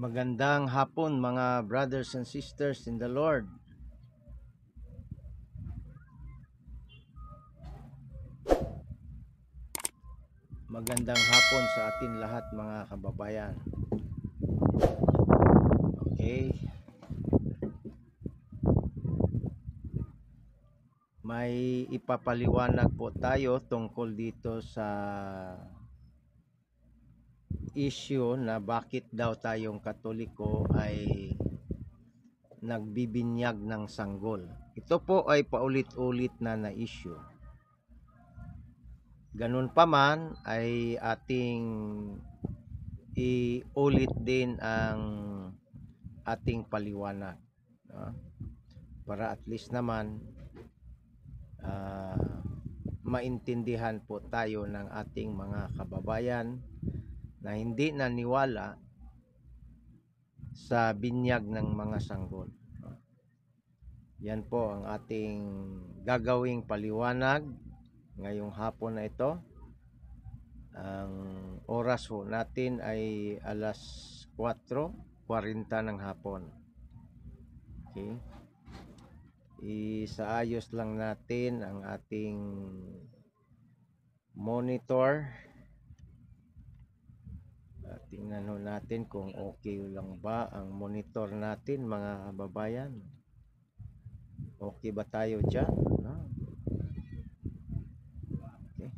Magandang hapon mga brothers and sisters in the Lord. Magandang hapon sa atin lahat mga kababayan. Okay. May ipapaliwanag po tayo tungkol dito sa issue na bakit daw tayong katoliko ay nagbibinyag ng sanggol. Ito po ay paulit-ulit na na-issue. Ganun pa man ay ating iulit din ang ating paliwanag. Uh, para at least naman uh, maintindihan po tayo ng ating mga kababayan na hindi naniwala sa binyag ng mga sanggol. Yan po ang ating gagawing paliwanag ngayong hapon na ito. Ang oras ho natin ay alas 4.40 ng hapon. Okay. Isaayos lang natin ang ating monitor at tingnan ho natin kung okay lang ba ang monitor natin mga babayan. Okay ba tayo dyan? No? Okay.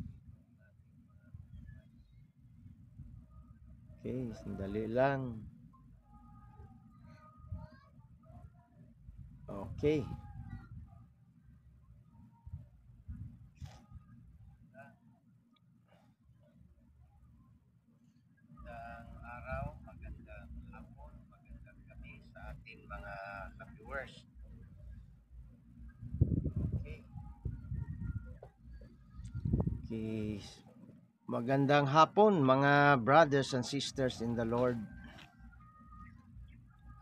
Okay, sandali lang. Okay. Yes. Magandang hapon mga brothers and sisters in the Lord.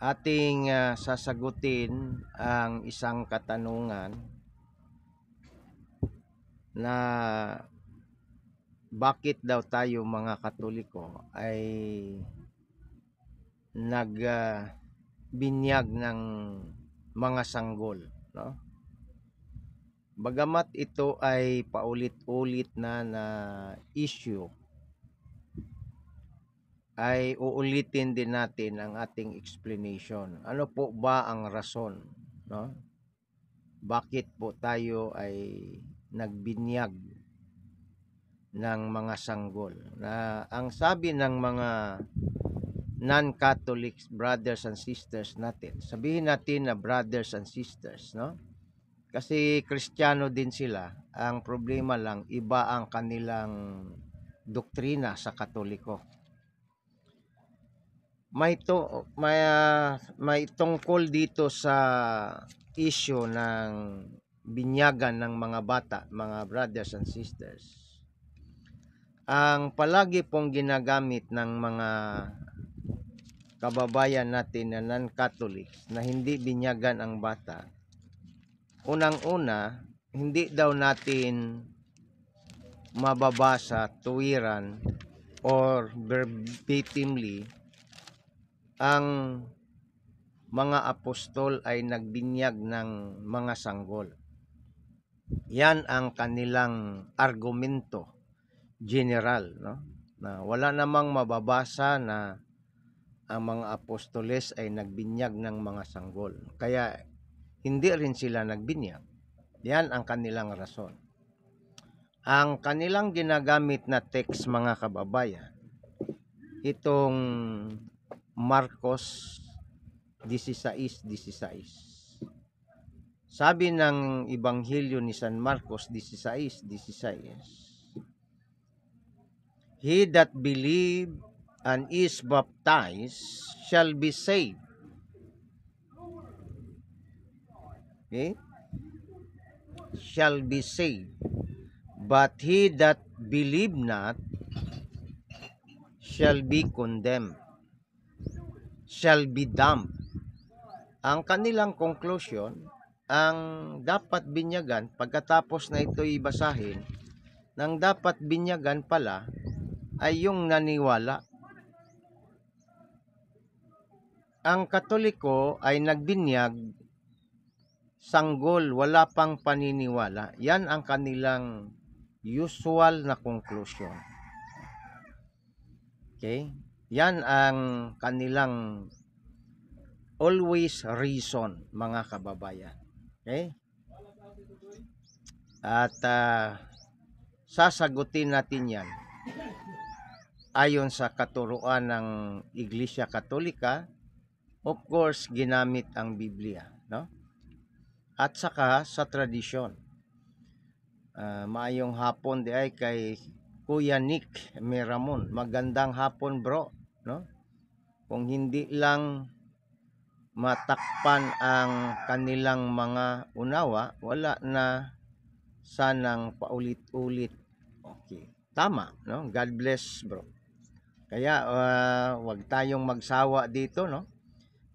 Ating uh, sasagutin ang isang katanungan na bakit daw tayo mga Katoliko ay nagbinyag ah, uh, ng mga sanggol, no? Bagamat ito ay paulit-ulit na na issue, ay uulitin din natin ang ating explanation. Ano po ba ang rason? No? Bakit po tayo ay nagbinyag ng mga sanggol? Na ang sabi ng mga non-Catholic brothers and sisters natin, sabihin natin na brothers and sisters, no? Kasi Kristiyano din sila. Ang problema lang, iba ang kanilang doktrina sa Katoliko. May, to, may, uh, may tungkol dito sa issue ng binyagan ng mga bata, mga brothers and sisters. Ang palagi pong ginagamit ng mga kababayan natin na non-Catholics na hindi binyagan ang bata unang-una, hindi daw natin mababasa, tuwiran, or verbatimly, ang mga apostol ay nagbinyag ng mga sanggol. Yan ang kanilang argumento general no? na wala namang mababasa na ang mga apostoles ay nagbinyag ng mga sanggol. Kaya hindi rin sila nagbinyag. Yan ang kanilang rason. Ang kanilang ginagamit na text mga kababayan, itong Marcos 16.16. 16. Sabi ng Ibanghilyo ni San Marcos 16.16, 16. He that believe and is baptized shall be saved, okay, shall be saved. But he that believe not shall be condemned, shall be damned. Ang kanilang conclusion, ang dapat binyagan, pagkatapos na ito ibasahin, nang dapat binyagan pala ay yung naniwala. Ang Katoliko ay nagbinyag sanggol, wala pang paniniwala. Yan ang kanilang usual na conclusion. Okay? Yan ang kanilang always reason, mga kababayan. Okay? At uh, sasagutin natin yan ayon sa katuruan ng Iglesia Katolika, of course, ginamit ang Biblia at saka sa tradisyon. Uh, maayong hapon di ay kay Kuya Nick Meramon. Magandang hapon bro, no? Kung hindi lang matakpan ang kanilang mga unawa, wala na sanang paulit-ulit. Okay. Tama, no? God bless, bro. Kaya uh, wag tayong magsawa dito, no?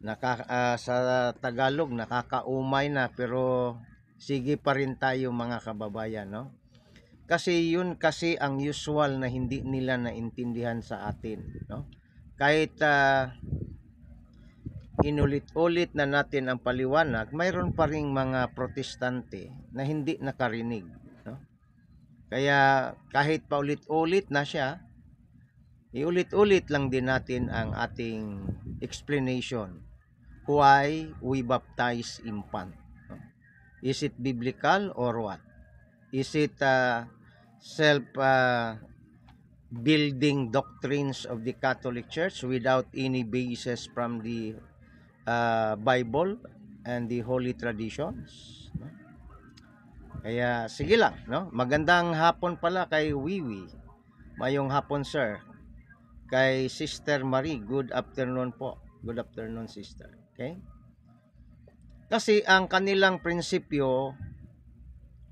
naka, uh, sa Tagalog nakakaumay na pero sige pa rin tayo mga kababayan no kasi yun kasi ang usual na hindi nila naintindihan sa atin no kahit uh, inulit-ulit na natin ang paliwanag mayroon pa ring mga protestante na hindi nakarinig no kaya kahit paulit-ulit na siya iulit-ulit lang din natin ang ating explanation why we baptize infant. Is it biblical or what? Is it uh, self uh, building doctrines of the Catholic Church without any basis from the uh, Bible and the holy traditions? Kaya sige lang, no? Magandang hapon pala kay Wiwi. Mayong hapon, sir. Kay Sister Marie, good afternoon po. Good afternoon, sister. Okay? Kasi ang kanilang prinsipyo,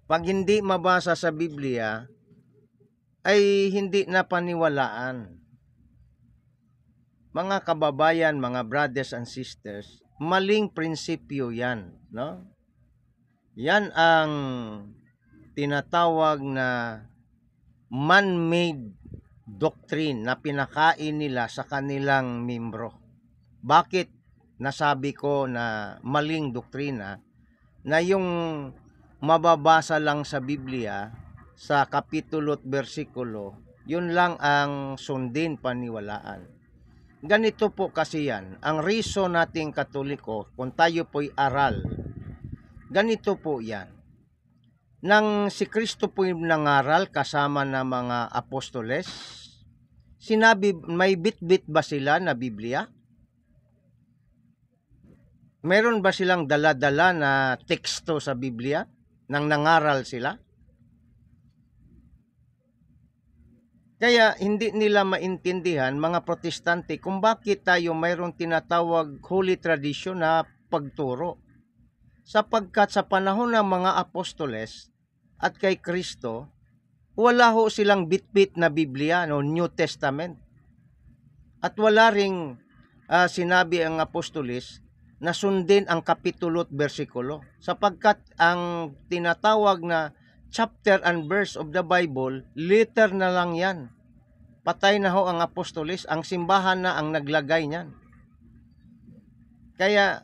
pag hindi mabasa sa Biblia, ay hindi napaniwalaan. Mga kababayan, mga brothers and sisters, maling prinsipyo yan, no? Yan ang tinatawag na man-made doctrine na pinakain nila sa kanilang membro. Bakit? nasabi ko na maling doktrina na yung mababasa lang sa Biblia sa kapitulo at bersikulo, yun lang ang sundin paniwalaan. Ganito po kasi yan, ang reason nating katoliko kung tayo po'y aral, ganito po yan. Nang si Kristo po'y nangaral kasama ng mga apostoles, sinabi, may bit-bit ba sila na Biblia? meron ba silang dala-dala na teksto sa Biblia nang nangaral sila? Kaya hindi nila maintindihan mga protestante kung bakit tayo mayroong tinatawag holy tradition na pagturo. Sapagkat sa panahon ng mga apostoles at kay Kristo, wala ho silang bitbit na Biblia, no, New Testament. At wala ring uh, sinabi ang apostoles na sundin ang kapitulo't bersikulo. Sapagkat ang tinatawag na chapter and verse of the Bible, liter na lang yan. Patay na ho ang apostolis, ang simbahan na ang naglagay niyan. Kaya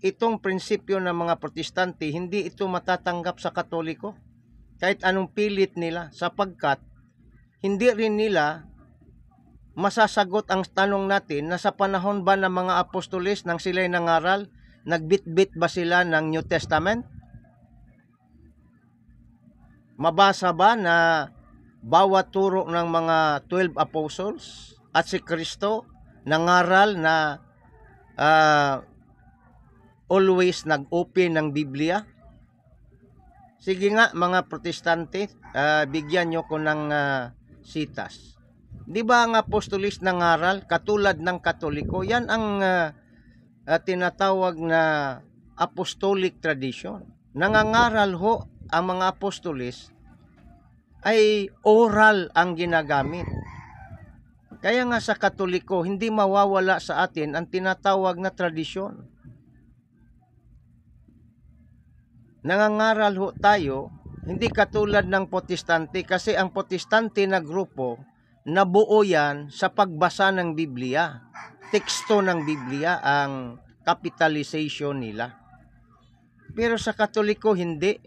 itong prinsipyo ng mga protestante, hindi ito matatanggap sa katoliko. Kahit anong pilit nila, sapagkat hindi rin nila masasagot ang tanong natin na sa panahon ba ng mga apostolis nang sila'y nangaral, nagbitbit ba sila ng New Testament? Mabasa ba na bawat turo ng mga 12 apostles at si Kristo nangaral na uh, always nag-open ng Biblia? Sige nga mga protestante, uh, bigyan nyo ko ng uh, sitas. Di ba ang apostolis ng aral, katulad ng katoliko, yan ang uh, uh, tinatawag na apostolic tradition. Nangangaral ho ang mga apostolis ay oral ang ginagamit. Kaya nga sa katoliko, hindi mawawala sa atin ang tinatawag na tradisyon. Nangangaral ho tayo, hindi katulad ng protestante kasi ang protestante na grupo nabuo yan sa pagbasa ng Biblia. Teksto ng Biblia ang capitalization nila. Pero sa Katoliko hindi.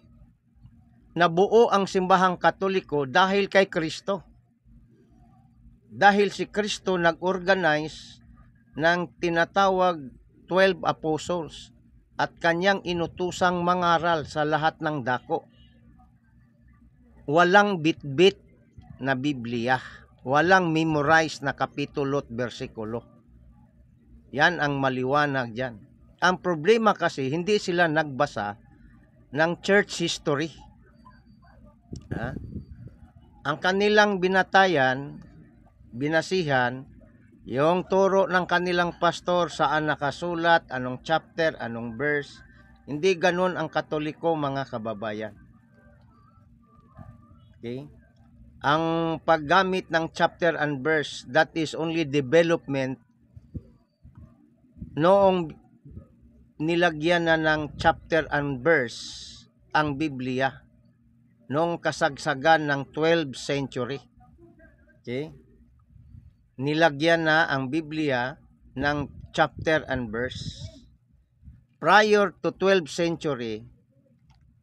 Nabuo ang simbahang Katoliko dahil kay Kristo. Dahil si Kristo nag-organize ng tinatawag 12 apostles at kanyang inutusang mangaral sa lahat ng dako. Walang bitbit na Biblia. Walang memorize na kapitulo at bersikulo. Yan ang maliwanag dyan. Ang problema kasi, hindi sila nagbasa ng church history. Ha? Ang kanilang binatayan, binasihan, yung turo ng kanilang pastor, saan nakasulat, anong chapter, anong verse, hindi ganun ang katoliko mga kababayan. Okay? ang paggamit ng chapter and verse that is only development noong nilagyan na ng chapter and verse ang Biblia noong kasagsagan ng 12th century. Okay? Nilagyan na ang Biblia ng chapter and verse. Prior to 12th century,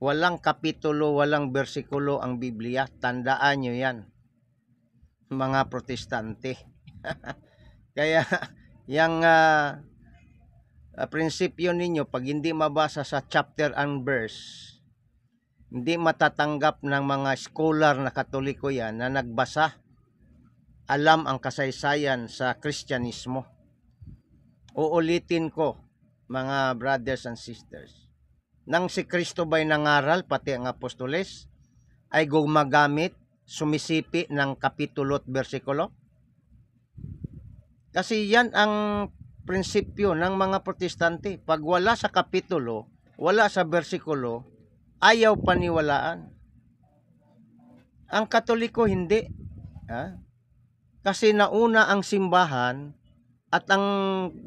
Walang kapitulo, walang bersikulo ang Biblia. Tandaan nyo yan, mga protestante. Kaya, yung uh, prinsipyo ninyo, pag hindi mabasa sa chapter and verse, hindi matatanggap ng mga scholar na katoliko yan na nagbasa, alam ang kasaysayan sa Kristyanismo. Uulitin ko, mga brothers and sisters nang si Kristo ba'y nangaral pati ang apostoles ay gumagamit sumisipi ng kapitulo at bersikulo? Kasi yan ang prinsipyo ng mga protestante. Pag wala sa kapitulo, wala sa bersikulo, ayaw paniwalaan. Ang katoliko hindi. Ha? Kasi nauna ang simbahan at ang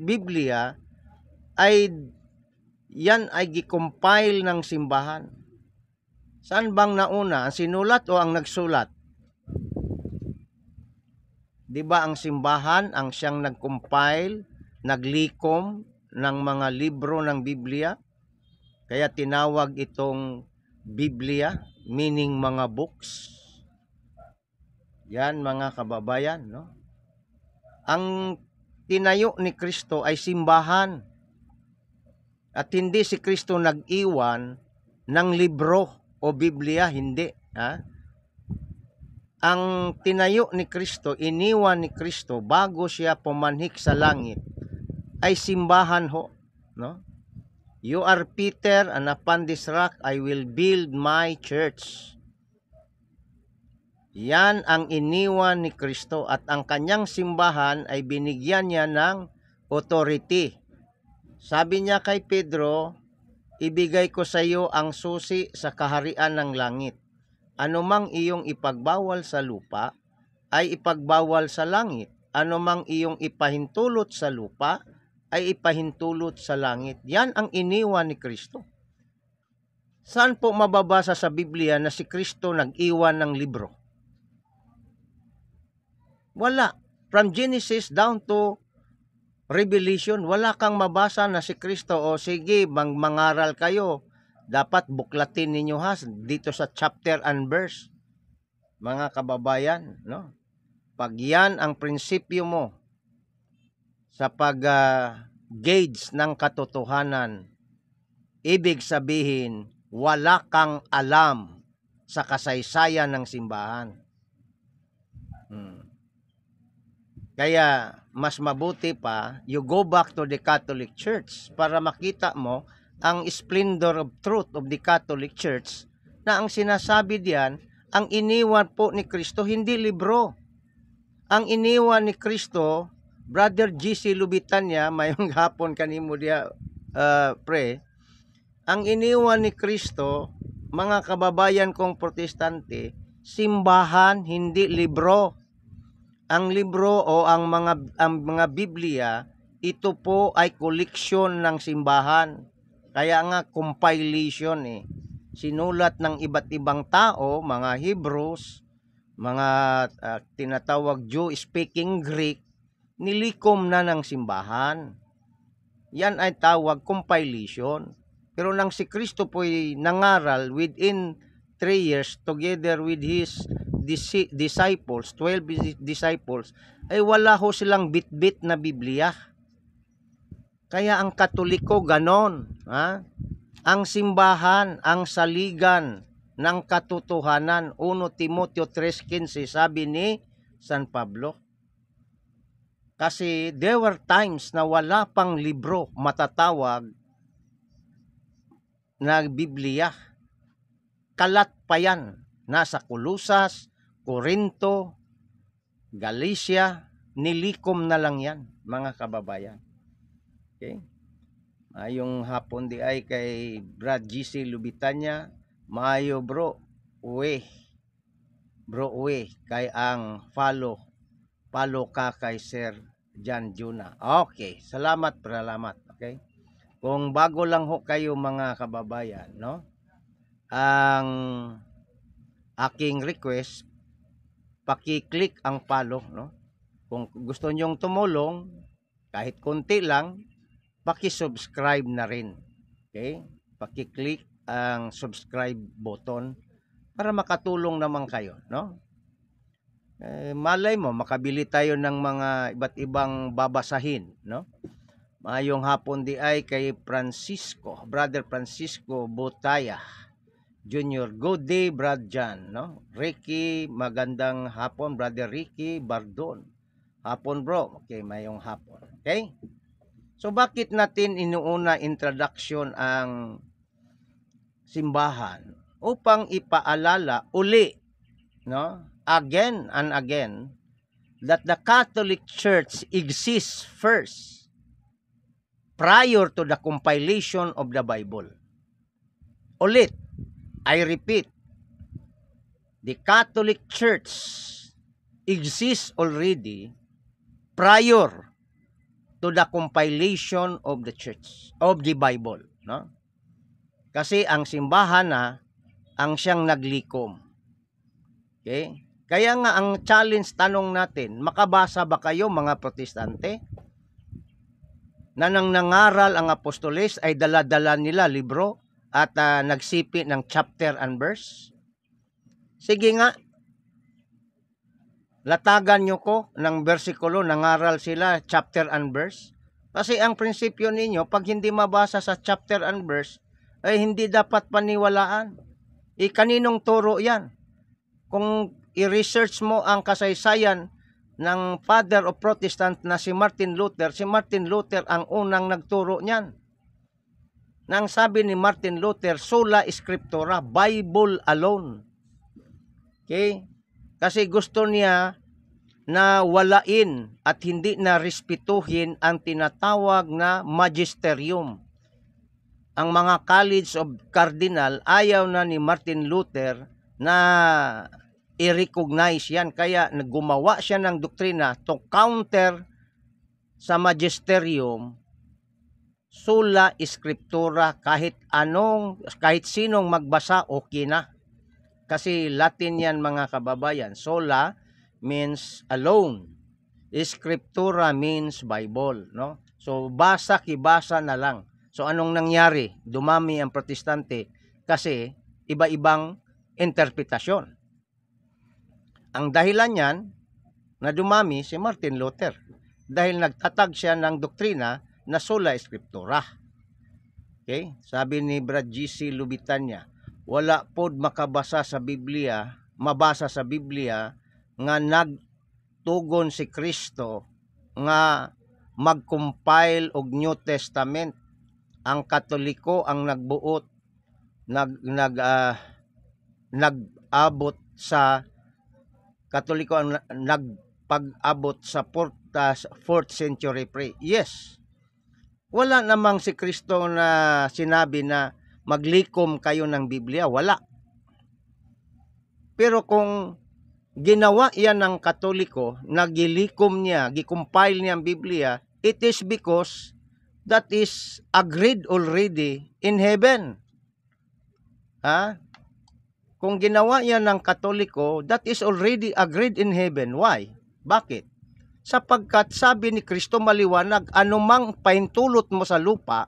Biblia ay yan ay gikompile ng simbahan. Saan bang nauna, ang sinulat o ang nagsulat? 'Di ba ang simbahan ang siyang nagcompile, naglikom ng mga libro ng Biblia? Kaya tinawag itong Biblia, meaning mga books. Yan mga kababayan, no? Ang tinayo ni Kristo ay simbahan at hindi si Kristo nag-iwan ng libro o Biblia, hindi. Ha? Ang tinayo ni Kristo, iniwan ni Kristo bago siya pumanhik sa langit ay simbahan ho, no? You are Peter and upon this rock I will build my church. Yan ang iniwan ni Kristo at ang kanyang simbahan ay binigyan niya ng authority sabi niya kay Pedro, ibigay ko sa iyo ang susi sa kaharian ng langit. Anumang iyong ipagbawal sa lupa, ay ipagbawal sa langit. Anumang iyong ipahintulot sa lupa, ay ipahintulot sa langit. Yan ang iniwan ni Kristo. Saan po mababasa sa Biblia na si Kristo nag-iwan ng libro? Wala. From Genesis down to Revelation, wala kang mabasa na si Kristo o sige, mang mangaral kayo. Dapat buklatin ninyo has dito sa chapter and verse. Mga kababayan, no? Pag yan ang prinsipyo mo sa pag uh, gauge ng katotohanan, ibig sabihin, wala kang alam sa kasaysayan ng simbahan. Hmm. Kaya mas mabuti pa, you go back to the Catholic Church para makita mo ang splendor of truth of the Catholic Church na ang sinasabi diyan, ang iniwan po ni Kristo hindi libro. Ang iniwan ni Kristo, Brother GC Lubitanya, mayong hapon kanimo dia uh, ah, pre, ang iniwan ni Kristo, mga kababayan kong protestante, simbahan, hindi libro. Ang libro o ang mga ang mga Biblia, ito po ay collection ng simbahan. Kaya nga compilation eh. Sinulat ng iba't ibang tao, mga Hebrews, mga uh, tinatawag Jew speaking Greek, nilikom na ng simbahan. Yan ay tawag compilation. Pero nang si Kristo po ay nangaral within 3 years together with his disciples, 12 disciples, ay wala ho silang bitbit na Biblia. Kaya ang Katoliko ganon. Ha? Ang simbahan, ang saligan ng katotohanan. 1 Timoteo 3.15 sabi ni San Pablo. Kasi there were times na wala pang libro matatawag na Biblia. Kalat pa yan. Nasa Kulusas, Corinto, Galicia, nilikom na lang yan, mga kababayan. Okay? Ayong hapon di ay kay Brad GC Lubitanya, Mayo bro, uwi. Bro, uwi. Kay ang follow. Follow ka kay Sir Jan Juna. Okay. Salamat, salamat. Okay? Kung bago lang ho kayo mga kababayan, no? Ang aking request paki-click ang follow, no? Kung gusto niyong tumulong, kahit konti lang, paki-subscribe na rin. Okay? Paki-click ang subscribe button para makatulong naman kayo, no? Eh, malay mo, makabili tayo ng mga iba't ibang babasahin, no? Maayong hapon di ay kay Francisco, Brother Francisco Botaya. Junior. Good day, Brad Jan. No? Ricky, magandang hapon, Brother Ricky Bardon. Hapon, bro. Okay, mayong hapon. Okay? So, bakit natin inuuna introduction ang simbahan? Upang ipaalala uli, no? again and again, that the Catholic Church exists first prior to the compilation of the Bible. Ulit, I repeat, the Catholic Church exists already prior to the compilation of the church of the Bible, no? Kasi ang simbahan na ang siyang naglikom. Okay? Kaya nga ang challenge tanong natin, makabasa ba kayo mga protestante? Na nang nangaral ang apostoles ay daladala nila libro at uh, nagsipi ng chapter and verse? Sige nga, latagan nyo ko ng versikulo, nangaral sila chapter and verse. Kasi ang prinsipyo ninyo, pag hindi mabasa sa chapter and verse, ay hindi dapat paniwalaan. E kaninong turo yan? Kung i-research mo ang kasaysayan ng father of protestant na si Martin Luther, si Martin Luther ang unang nagturo niyan na ang sabi ni Martin Luther, sola scriptura, Bible alone. Okay? Kasi gusto niya na walain at hindi na respetuhin ang tinatawag na magisterium. Ang mga college of cardinal ayaw na ni Martin Luther na i-recognize yan. Kaya gumawa siya ng doktrina to counter sa magisterium sula, eskriptura, kahit anong, kahit sinong magbasa, okay na. Kasi Latin yan mga kababayan. Sola means alone. Eskriptura means Bible. No? So basa, kibasa na lang. So anong nangyari? Dumami ang protestante kasi iba-ibang interpretasyon. Ang dahilan niyan na dumami si Martin Luther dahil nagtatag siya ng doktrina na sola scriptura. Okay? Sabi ni Brad G.C. Lubitanya, wala pod makabasa sa Biblia, mabasa sa Biblia nga nagtugon si Kristo nga magcompile og New Testament. Ang Katoliko ang nagbuot nag nag uh, ah, nag sa Katoliko ang nagpag-abot sa 4th, uh, ah, century pre. Yes, wala namang si Kristo na sinabi na maglikom kayo ng Biblia. Wala. Pero kung ginawa yan ng Katoliko, nagilikom niya, gikompile niya ang Biblia, it is because that is agreed already in heaven. Ha? Kung ginawa yan ng Katoliko, that is already agreed in heaven. Why? Bakit? sapagkat sabi ni Kristo maliwanag, anumang pahintulot mo sa lupa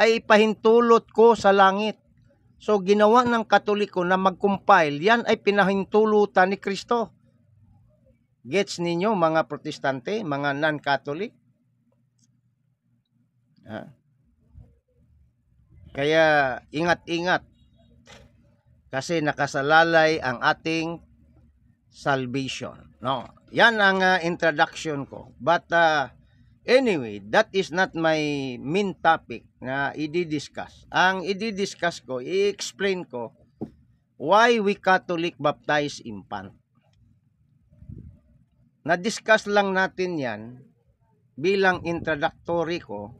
ay pahintulot ko sa langit. So ginawa ng Katoliko na mag-compile, yan ay pinahintulutan ni Kristo. Gets ninyo mga protestante, mga non-Catholic? Ha? Kaya ingat-ingat kasi nakasalalay ang ating salvation. No? Yan ang uh, introduction ko. But uh, anyway, that is not my main topic na i-discuss. Ang i-discuss ko, i-explain ko why we Catholic baptize infant. Na-discuss lang natin yan bilang introductory ko,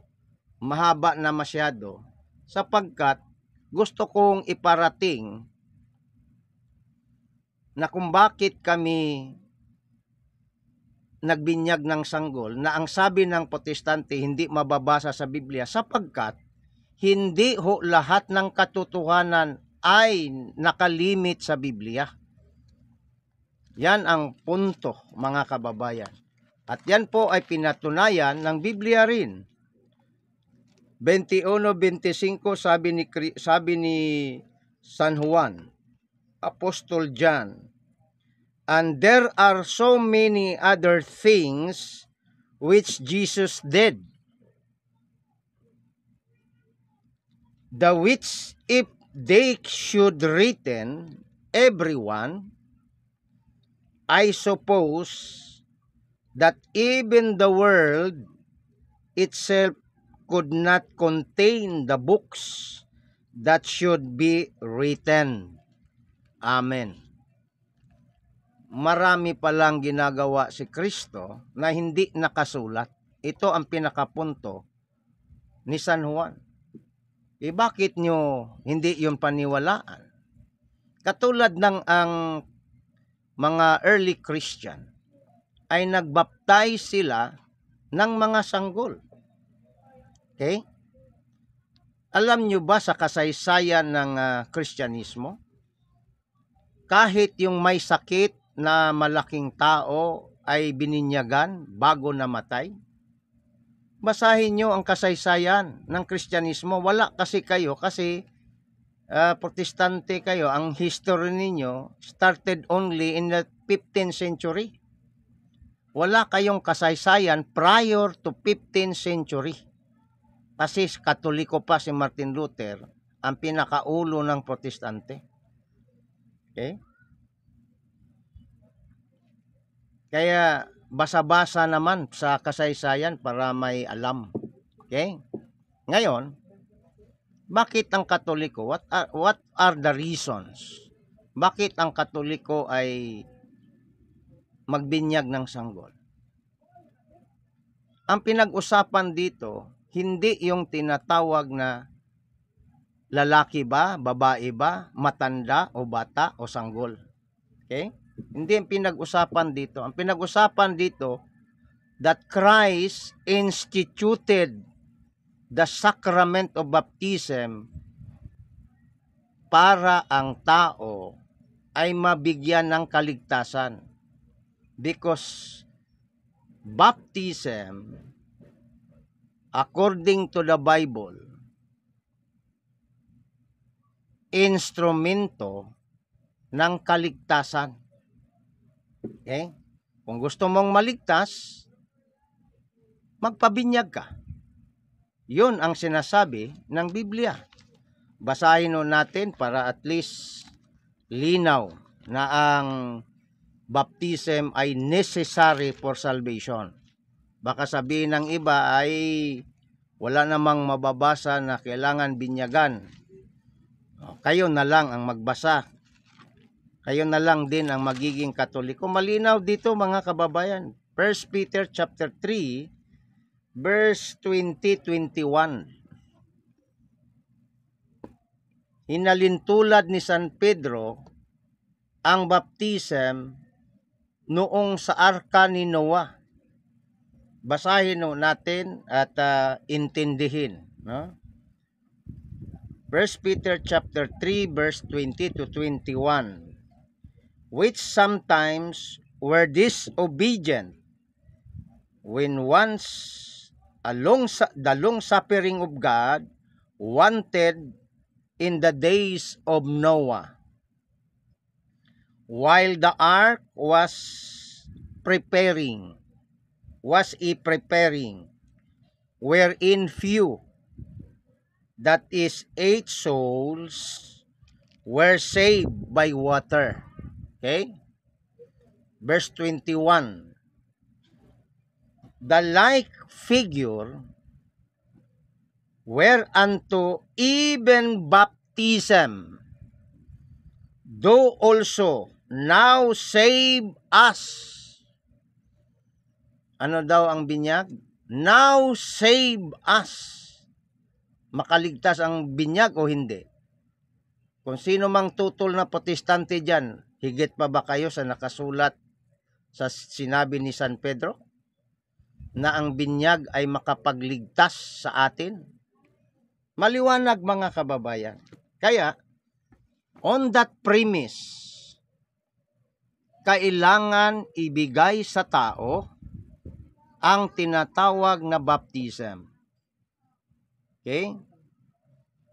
mahaba na masyado, sapagkat gusto kong iparating na kung bakit kami nagbinyag ng sanggol na ang sabi ng protestante hindi mababasa sa Biblia sapagkat hindi ho lahat ng katotohanan ay nakalimit sa Biblia. Yan ang punto mga kababayan. At yan po ay pinatunayan ng Biblia rin. 21-25 sabi ni, sabi ni San Juan, Apostol John, And there are so many other things which Jesus did, the which if they should written everyone, I suppose that even the world itself could not contain the books that should be written. Amen marami palang ginagawa si Kristo na hindi nakasulat. Ito ang pinakapunto ni San Juan. E bakit nyo hindi yung paniwalaan? Katulad ng ang mga early Christian ay nagbaptize sila ng mga sanggol. Okay? Alam nyo ba sa kasaysayan ng uh, Kristyanismo? Kahit yung may sakit na malaking tao ay bininyagan bago namatay? Basahin nyo ang kasaysayan ng Kristyanismo. Wala kasi kayo kasi uh, protestante kayo, ang history ninyo started only in the 15th century. Wala kayong kasaysayan prior to 15th century. Kasi katoliko pa si Martin Luther ang pinakaulo ng protestante. Okay? Kaya basa-basa naman sa kasaysayan para may alam. Okay? Ngayon, bakit ang Katoliko? What are, what are the reasons? Bakit ang Katoliko ay magbinyag ng sanggol? Ang pinag-usapan dito, hindi yung tinatawag na lalaki ba, babae ba, matanda o bata o sanggol. Okay? Hindi ang pinag-usapan dito. Ang pinag-usapan dito, that Christ instituted the sacrament of baptism para ang tao ay mabigyan ng kaligtasan. Because baptism, according to the Bible, instrumento ng kaligtasan. Okay? Eh, kung gusto mong maligtas, magpabinyag ka. Yun ang sinasabi ng Biblia. Basahin nun natin para at least linaw na ang baptism ay necessary for salvation. Baka sabihin ng iba ay wala namang mababasa na kailangan binyagan. Kayo na lang ang magbasa kayo na lang din ang magiging katoliko. Malinaw dito mga kababayan. 1 Peter chapter 3 verse 20-21. Hinalintulad ni San Pedro ang baptism noong sa arka ni Noah. Basahin no natin at uh, intindihin, no? 1 Peter chapter 3 verse 20 to 21 which sometimes were disobedient when once along the long suffering of God wanted in the days of Noah while the ark was preparing was i preparing wherein few that is eight souls were saved by water Okay? Verse 21. The like figure whereunto even baptism do also now save us. Ano daw ang binyag? Now save us. Makaligtas ang binyag o hindi. Kung sino mang tutol na protestante dyan, Higit pa ba kayo sa nakasulat sa sinabi ni San Pedro? Na ang binyag ay makapagligtas sa atin? Maliwanag mga kababayan. Kaya, on that premise, kailangan ibigay sa tao ang tinatawag na baptism. Okay?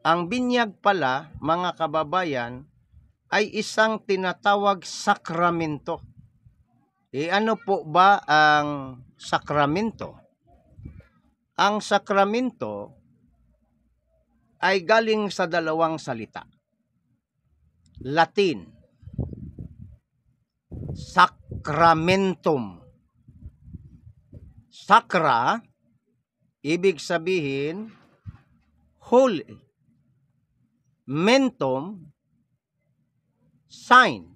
Ang binyag pala, mga kababayan, ay isang tinatawag sakramento. E ano po ba ang sakramento? Ang sakramento ay galing sa dalawang salita. Latin. Sacramentum. Sakra, ibig sabihin, holy. Mentum, sign.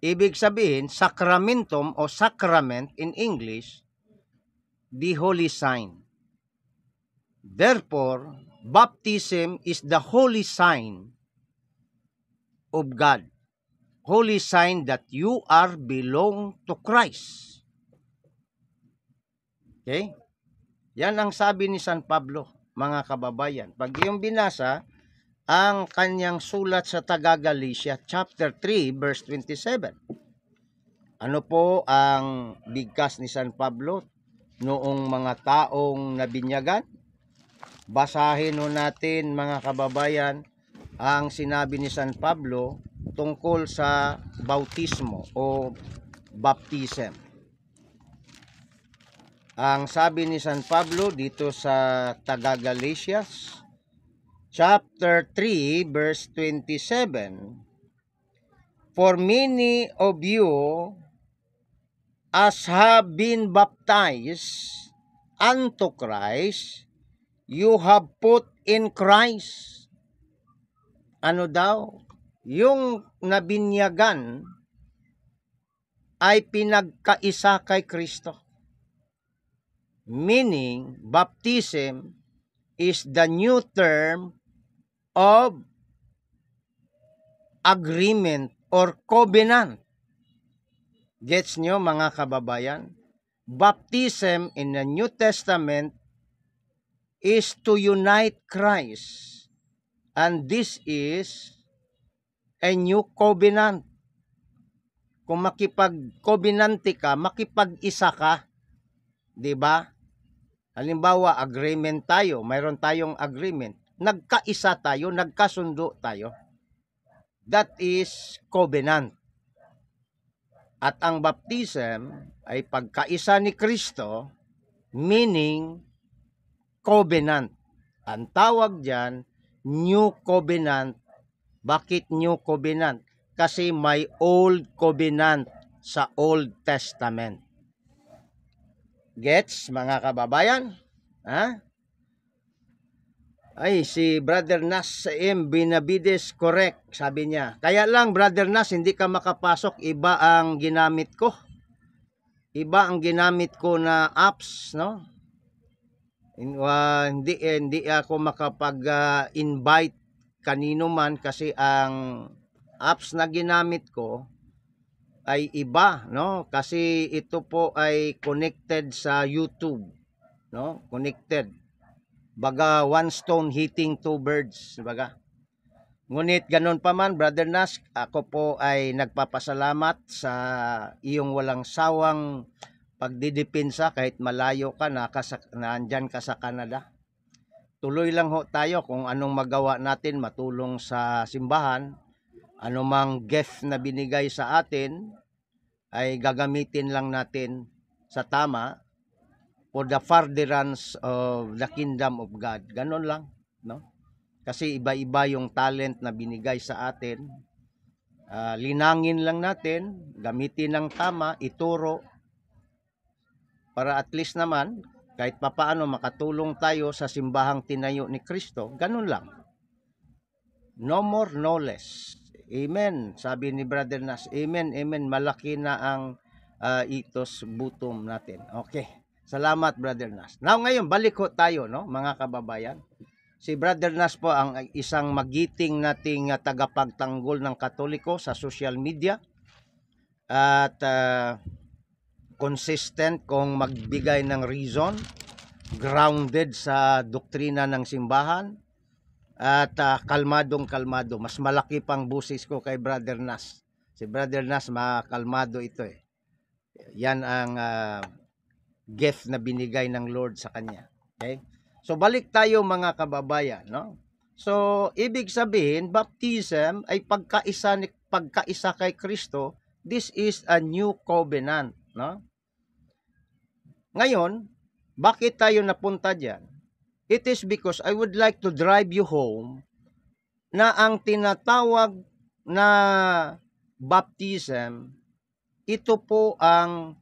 Ibig sabihin, sacramentum o sacrament in English, the holy sign. Therefore, baptism is the holy sign of God. Holy sign that you are belong to Christ. Okay? Yan ang sabi ni San Pablo, mga kababayan. Pag yung binasa, ang kanyang sulat sa taga chapter 3 verse 27. Ano po ang bigkas ni San Pablo noong mga taong nabinyagan? Basahin ho natin mga kababayan ang sinabi ni San Pablo tungkol sa bautismo o baptism. Ang sabi ni San Pablo dito sa Taga Galatias chapter 3 verse 27 For many of you as have been baptized unto Christ you have put in Christ ano daw yung nabinyagan ay pinagkaisa kay Kristo meaning baptism is the new term of agreement or covenant. Gets nyo mga kababayan? Baptism in the New Testament is to unite Christ. And this is a new covenant. Kung makipag-covenanti ka, makipag-isa ka. 'Di ba? Halimbawa, agreement tayo. Mayroon tayong agreement nagkaisa tayo, nagkasundo tayo. That is covenant. At ang baptism ay pagkaisa ni Kristo, meaning covenant. Ang tawag diyan, new covenant. Bakit new covenant? Kasi may old covenant sa Old Testament. Gets, mga kababayan? Ha? Ay, si Brother Nas sa M. Binabides, correct, sabi niya. Kaya lang, Brother Nas, hindi ka makapasok. Iba ang ginamit ko. Iba ang ginamit ko na apps, no? Uh, hindi, eh, hindi ako makapag-invite uh, kanino man kasi ang apps na ginamit ko ay iba, no? Kasi ito po ay connected sa YouTube, no? Connected. Baga one stone hitting two birds, baga. Ngunit ganun pa man, Brother Nash, ako po ay nagpapasalamat sa iyong walang sawang pagdidipinsa kahit malayo ka na naandyan ka sa Canada. Tuloy lang ho tayo kung anong magawa natin matulong sa simbahan. Anumang gift na binigay sa atin ay gagamitin lang natin sa tama for the furtherance of the kingdom of God. Ganon lang, no? Kasi iba-iba yung talent na binigay sa atin. Uh, linangin lang natin, gamitin ng tama, ituro para at least naman kahit papaano makatulong tayo sa simbahang tinayo ni Kristo. Ganun lang. No more, no less. Amen. Sabi ni Brother Nas, Amen, Amen. Malaki na ang uh, itos butom natin. Okay. Salamat, Brother Nas. Now, ngayon, balik ho tayo, no, mga kababayan. Si Brother Nas po ang isang magiting nating ah, tagapagtanggol ng Katoliko sa social media. At uh, consistent kung magbigay ng reason, grounded sa doktrina ng simbahan, at uh, kalmadong kalmado. Mas malaki pang busis ko kay Brother Nas. Si Brother Nas, makalmado ito eh. Yan ang uh, gift na binigay ng Lord sa kanya. Okay? So balik tayo mga kababayan, no? So ibig sabihin, baptism ay pagkaisa ni pagkaisa kay Kristo. This is a new covenant, no? Ngayon, bakit tayo napunta diyan? It is because I would like to drive you home na ang tinatawag na baptism, ito po ang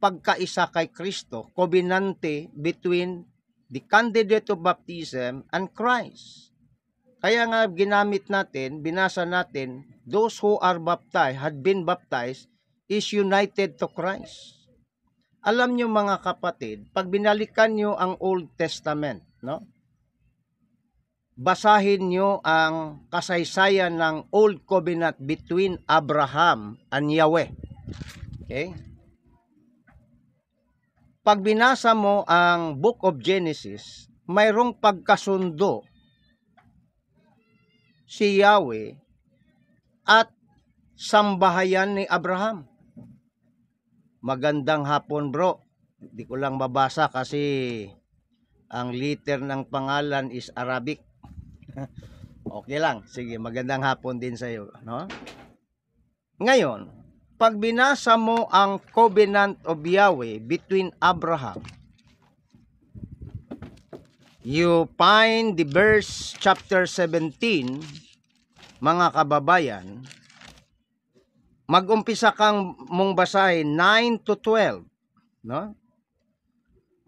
pagkaisa kay Kristo, covenante between the candidate of baptism and Christ. Kaya nga ginamit natin, binasa natin, those who are baptized, had been baptized, is united to Christ. Alam nyo mga kapatid, pag binalikan nyo ang Old Testament, no? basahin nyo ang kasaysayan ng Old Covenant between Abraham and Yahweh. Okay? pag binasa mo ang Book of Genesis, mayroong pagkasundo si Yahweh at sambahayan ni Abraham. Magandang hapon bro. Hindi ko lang mabasa kasi ang liter ng pangalan is Arabic. okay lang. Sige, magandang hapon din sa iyo. No? Ngayon, pag binasa mo ang covenant of Yahweh between Abraham, you find the verse chapter 17, mga kababayan, magumpisa kang mong basahin 9 to 12, no?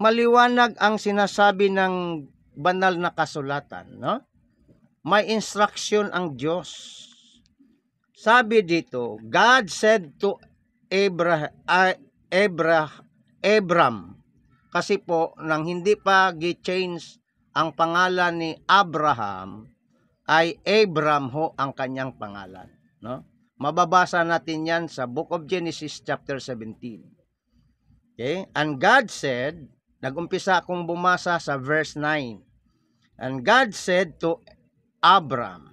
Maliwanag ang sinasabi ng banal na kasulatan, no? May instruction ang Diyos sabi dito, God said to Abraham, uh, Abraham, Abram, kasi po nang hindi pa gi-change ang pangalan ni Abraham, ay Abram ho ang kanyang pangalan. No? Mababasa natin yan sa Book of Genesis chapter 17. Okay? And God said, nagumpisa akong bumasa sa verse 9. And God said to Abram,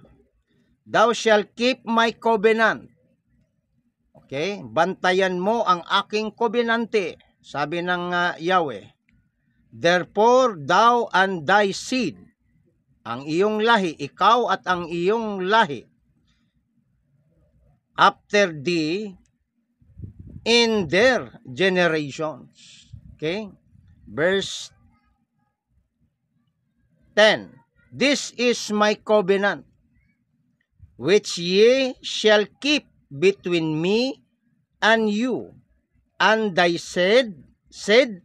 Thou shall keep my covenant. Okay? Bantayan mo ang aking kobenante, sabi ng uh, Yahweh. Therefore, thou and thy seed, ang iyong lahi, ikaw at ang iyong lahi, after thee, in their generations. Okay? Verse 10. This is my covenant which ye shall keep between me and you. And I said, said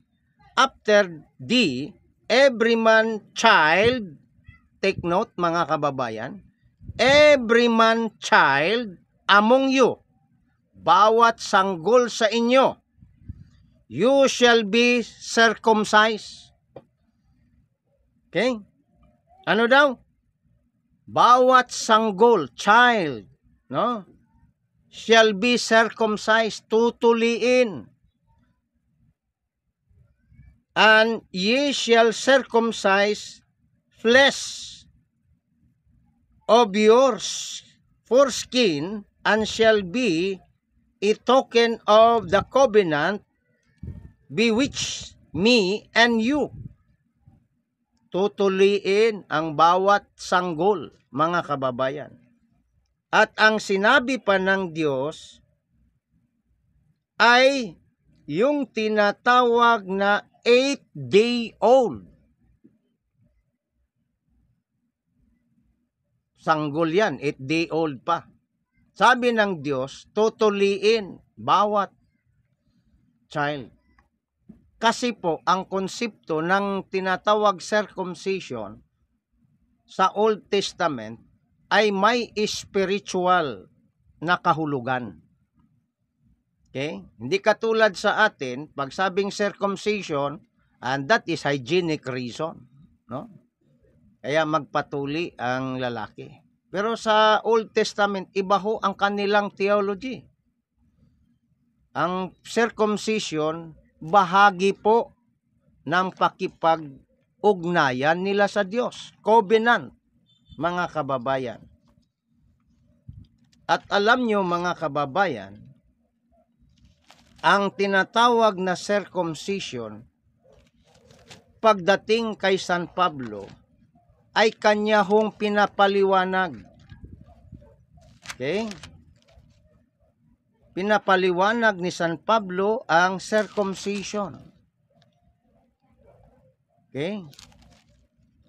after thee, every man child, take note mga kababayan, every man child among you, bawat sanggol sa inyo, you shall be circumcised. Okay? Ano daw? bawat sanggol, child, no? shall be circumcised, tutuliin. And ye shall circumcise flesh of yours foreskin and shall be a token of the covenant bewitch me and you tutuliin ang bawat sanggol, mga kababayan. At ang sinabi pa ng Diyos ay yung tinatawag na 8-day-old. Sanggol yan, 8-day-old pa. Sabi ng Diyos, tutuliin bawat child. Kasi po, ang konsepto ng tinatawag circumcision sa Old Testament ay may spiritual na kahulugan. Okay? Hindi katulad sa atin, pag sabing circumcision, and that is hygienic reason. No? Kaya magpatuli ang lalaki. Pero sa Old Testament, iba ho ang kanilang theology. Ang circumcision bahagi po ng pakipag-ugnayan nila sa Diyos. Covenant, mga kababayan. At alam nyo mga kababayan, ang tinatawag na circumcision pagdating kay San Pablo ay kanyahong pinapaliwanag. Okay? pinapaliwanag ni San Pablo ang circumcision. Okay?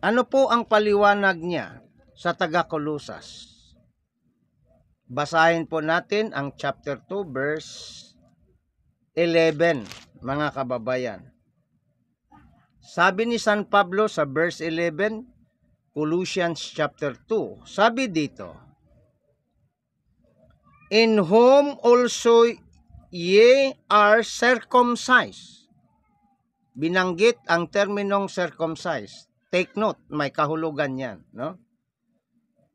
Ano po ang paliwanag niya sa taga Colusas? Basahin po natin ang chapter 2 verse 11, mga kababayan. Sabi ni San Pablo sa verse 11, Colossians chapter 2, sabi dito, in whom also ye are circumcised. Binanggit ang terminong circumcised. Take note, may kahulugan yan. No?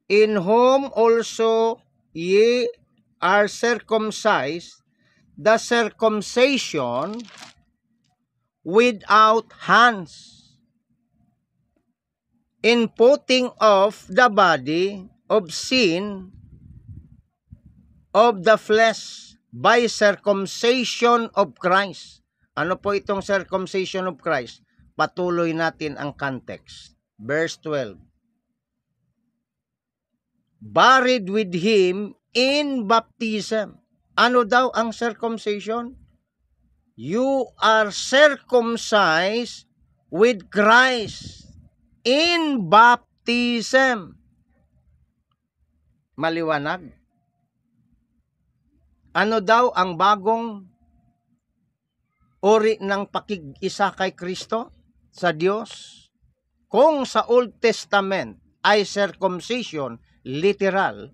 In whom also ye are circumcised, the circumcision without hands, in putting off the body of sin of the flesh by circumcision of Christ. Ano po itong circumcision of Christ? Patuloy natin ang context. Verse 12. Buried with him in baptism. Ano daw ang circumcision? You are circumcised with Christ in baptism. Maliwanag ano daw ang bagong ori ng pakig-isa kay Kristo sa Diyos? Kung sa Old Testament ay circumcision, literal,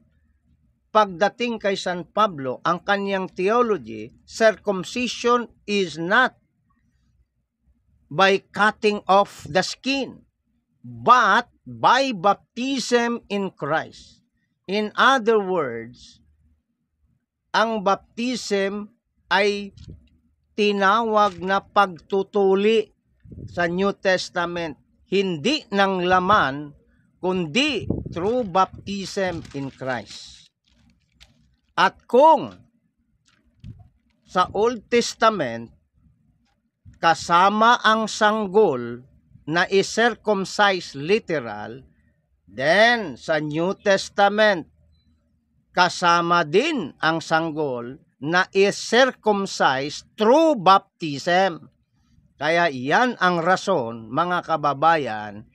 pagdating kay San Pablo, ang kanyang theology, circumcision is not by cutting off the skin, but by baptism in Christ. In other words, ang baptism ay tinawag na pagtutuli sa New Testament. Hindi ng laman, kundi through baptism in Christ. At kung sa Old Testament, kasama ang sanggol na is circumcised literal, then sa New Testament, kasama din ang sanggol na is circumcised through baptism. Kaya iyan ang rason, mga kababayan,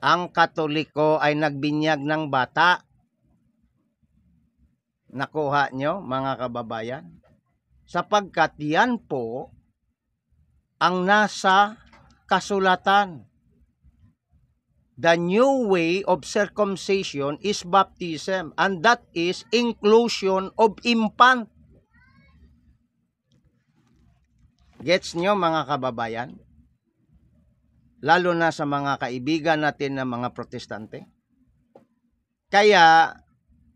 ang katoliko ay nagbinyag ng bata. Nakuha nyo, mga kababayan? Sapagkat yan po ang nasa kasulatan the new way of circumcision is baptism and that is inclusion of infant. Gets nyo mga kababayan? Lalo na sa mga kaibigan natin na mga protestante. Kaya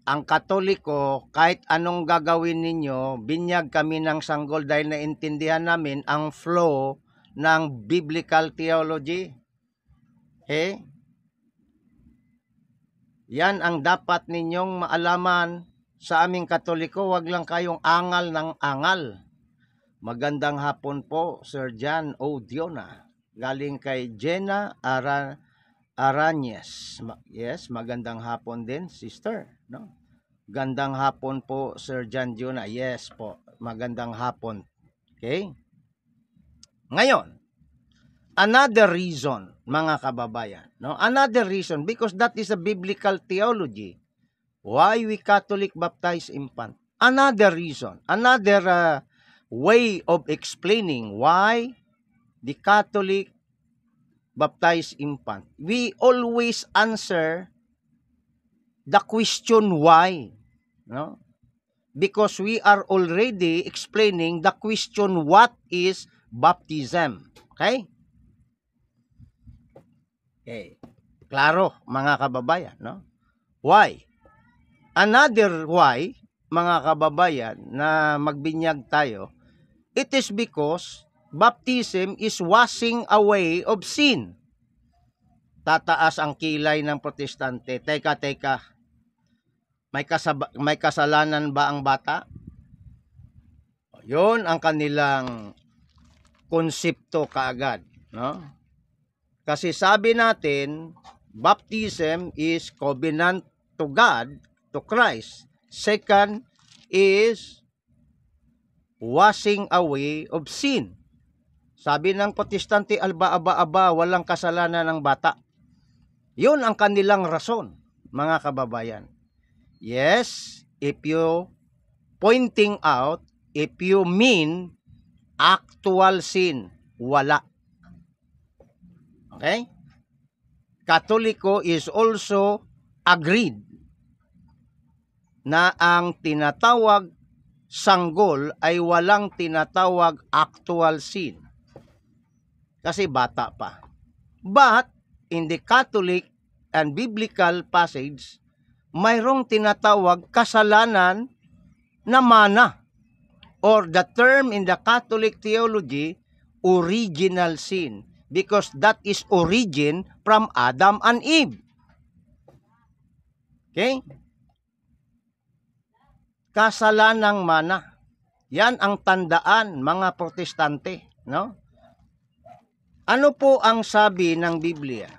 ang katoliko, kahit anong gagawin ninyo, binyag kami ng sanggol dahil naintindihan namin ang flow ng biblical theology. Eh, yan ang dapat ninyong maalaman sa aming katoliko. Huwag lang kayong angal ng angal. Magandang hapon po, Sir John Odiona. Galing kay Jenna Ara Aranyes. Ma yes, magandang hapon din, sister. No? Gandang hapon po, Sir John Diona. Yes po, magandang hapon. Okay? Ngayon, another reason, mga kababayan, no? Another reason because that is a biblical theology why we Catholic baptize infant. Another reason, another uh, way of explaining why the Catholic baptize infant. We always answer the question why, no? Because we are already explaining the question what is baptism. Okay? Okay. Klaro, mga kababayan, no? Why? Another why, mga kababayan, na magbinyag tayo, it is because baptism is washing away of sin. Tataas ang kilay ng protestante. Teka, teka. May, kasab- may kasalanan ba ang bata? Yon ang kanilang konsepto kaagad, no? Kasi sabi natin, baptism is covenant to God, to Christ. Second is washing away of sin. Sabi ng protestante, alba-aba-aba, walang kasalanan ng bata. Yun ang kanilang rason, mga kababayan. Yes, if you pointing out, if you mean actual sin, wala. Okay? Katoliko is also agreed na ang tinatawag sanggol ay walang tinatawag actual sin. Kasi bata pa. But in the Catholic and biblical passage, mayroong tinatawag kasalanan na mana or the term in the Catholic theology, original sin because that is origin from Adam and Eve. Okay? Kasalanang mana. Yan ang tandaan mga protestante, no? Ano po ang sabi ng Biblia?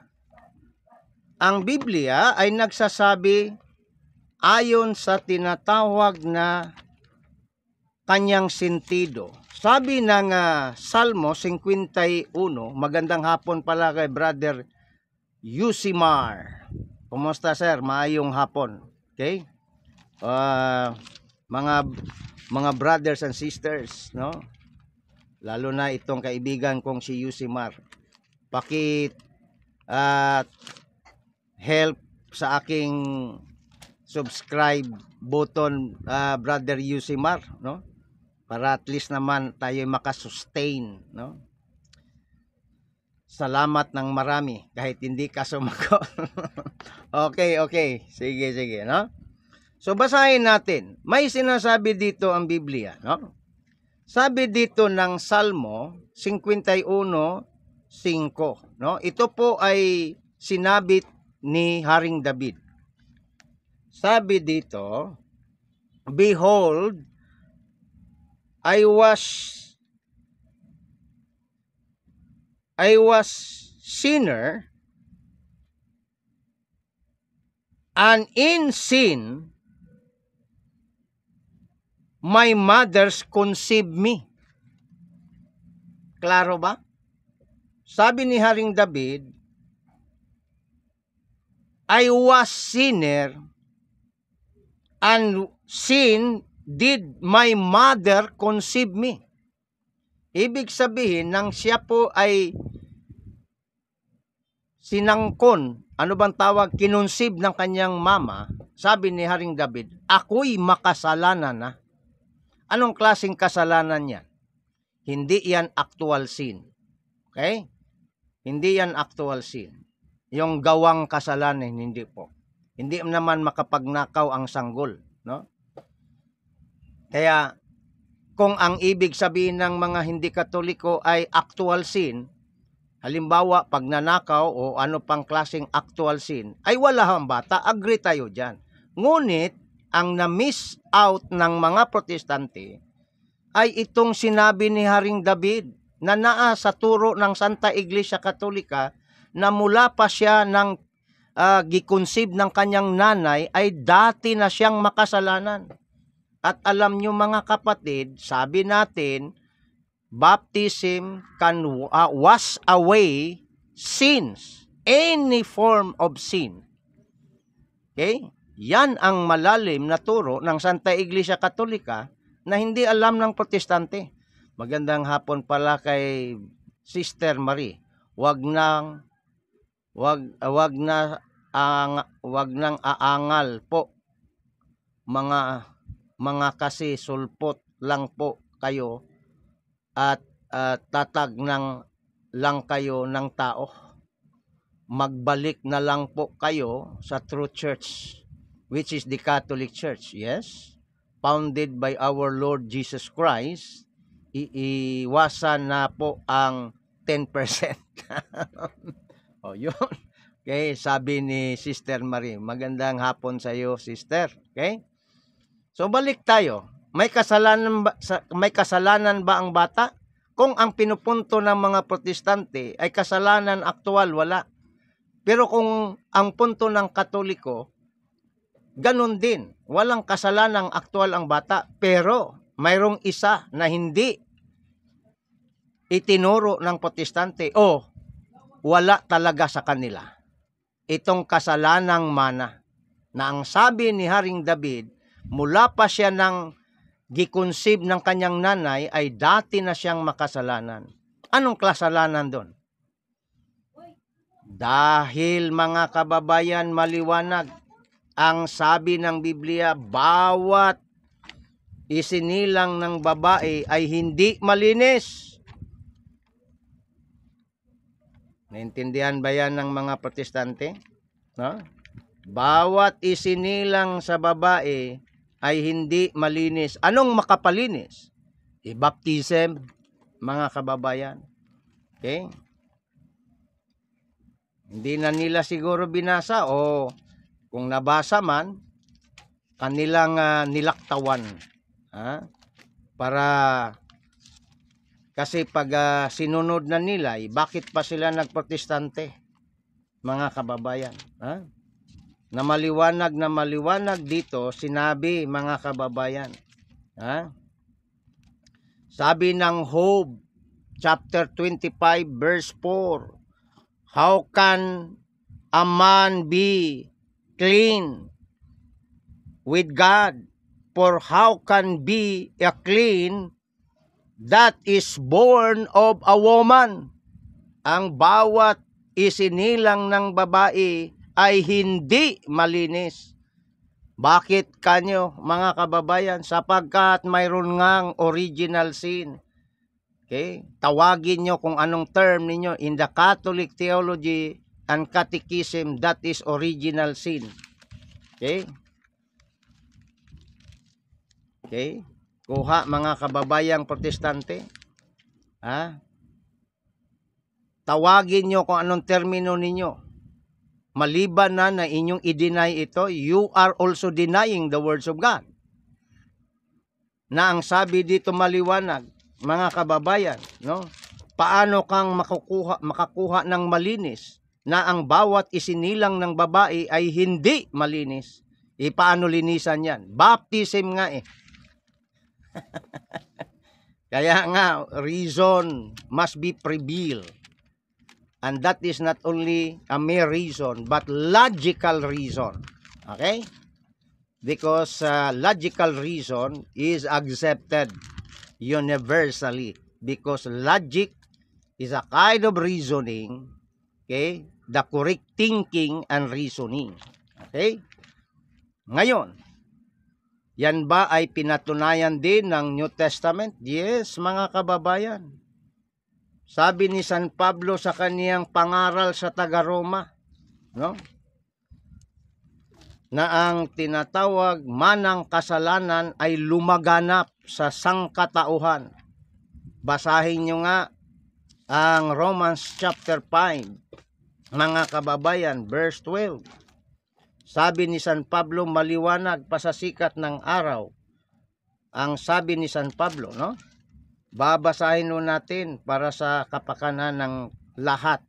Ang Biblia ay nagsasabi ayon sa tinatawag na kanyang sentido sabi ng uh, Salmo 51, magandang hapon pala kay Brother Yusimar. Kumusta sir? Maayong hapon. Okay? Uh, mga mga brothers and sisters, no? Lalo na itong kaibigan kong si Yusimar. Paki at uh, help sa aking subscribe button uh, brother Yusimar, no? para at least naman tayo makasustain no salamat ng marami kahit hindi ka sumagot okay okay sige sige no so basahin natin may sinasabi dito ang Biblia no sabi dito ng Salmo 51:5 no ito po ay sinabit ni Haring David sabi dito behold I was I was sinner and in sin my mother's conceived me. Klaro ba? Sabi ni Haring David, I was sinner and sin did my mother conceive me? Ibig sabihin, nang siya po ay sinangkon, ano bang tawag, kinonsib ng kanyang mama, sabi ni Haring David, ako'y makasalanan na. Anong klasing kasalanan yan? Hindi yan actual sin. Okay? Hindi yan actual sin. Yung gawang kasalanan, hindi po. Hindi naman makapagnakaw ang sanggol. No? Kaya kung ang ibig sabihin ng mga hindi katoliko ay actual sin, halimbawa pagnanakaw o ano pang klaseng actual sin, ay wala ang bata, agree tayo dyan. Ngunit ang na-miss out ng mga protestante ay itong sinabi ni Haring David na naa sa turo ng Santa Iglesia Katolika na mula pa siya ng uh, ah, gikonsib ng kanyang nanay ay dati na siyang makasalanan. At alam nyo mga kapatid, sabi natin, baptism can, uh, wash away sins, any form of sin. Okay? Yan ang malalim na turo ng Santa Iglesia Katolika na hindi alam ng protestante. Magandang hapon pala kay Sister Marie. Wag nang wag uh, wag na ang wag nang aangal po mga mga kasi sulpot lang po kayo at uh, tatag ng lang kayo ng tao. Magbalik na lang po kayo sa true church which is the Catholic Church, yes? Founded by our Lord Jesus Christ, iiwasan na po ang 10%. oh yun. Okay, sabi ni Sister Marie, magandang hapon sa iyo, Sister. Okay? So balik tayo. May kasalanan ba, may kasalanan ba ang bata? Kung ang pinupunto ng mga protestante ay kasalanan aktual, wala. Pero kung ang punto ng katoliko, ganun din. Walang kasalanan aktual ang bata, pero mayroong isa na hindi itinuro ng protestante o wala talaga sa kanila. Itong kasalanang mana na ang sabi ni Haring David, mula pa siya ng gikonsib ng kanyang nanay ay dati na siyang makasalanan. Anong klasalanan doon? Dahil mga kababayan maliwanag, ang sabi ng Biblia, bawat isinilang ng babae ay hindi malinis. Naintindihan ba yan ng mga protestante? No? Bawat isinilang sa babae ay hindi malinis. Anong makapalinis? E, baptism, mga kababayan. Okay? Hindi na nila siguro binasa o kung nabasa man, kanilang uh, nilaktawan. Ha? Para kasi pag uh, sinunod na nila, eh, bakit pa sila nagprotestante? Mga kababayan, ha? na maliwanag na maliwanag dito sinabi mga kababayan. Ha? Sabi ng Hope chapter 25 verse 4, How can a man be clean with God? For how can be a clean that is born of a woman? Ang bawat isinilang ng babae ay hindi malinis. Bakit kanyo mga kababayan? Sapagkat mayroon ngang original sin. Okay? Tawagin nyo kung anong term ninyo. In the Catholic theology and catechism, that is original sin. Okay? Okay? Kuha mga kababayang protestante. Ha? Tawagin nyo kung anong termino ninyo maliban na na inyong i-deny ito, you are also denying the words of God. Na ang sabi dito maliwanag, mga kababayan, no? Paano kang makukuha, makakuha ng malinis na ang bawat isinilang ng babae ay hindi malinis? E paano linisan yan? Baptism nga eh. Kaya nga, reason must be prevailed And that is not only a mere reason, but logical reason. Okay? Because uh, logical reason is accepted universally. Because logic is a kind of reasoning, okay? The correct thinking and reasoning. Okay? Ngayon, yan ba ay pinatunayan din ng New Testament? Yes, mga kababayan. Sabi ni San Pablo sa kaniyang pangaral sa taga-Roma, no? Na ang tinatawag manang kasalanan ay lumaganap sa sangkatauhan. Basahin nyo nga ang Romans chapter 5, mga kababayan, verse 12. Sabi ni San Pablo maliwanag pa sa sikat ng araw. Ang sabi ni San Pablo, no? babasahin nun natin para sa kapakanan ng lahat.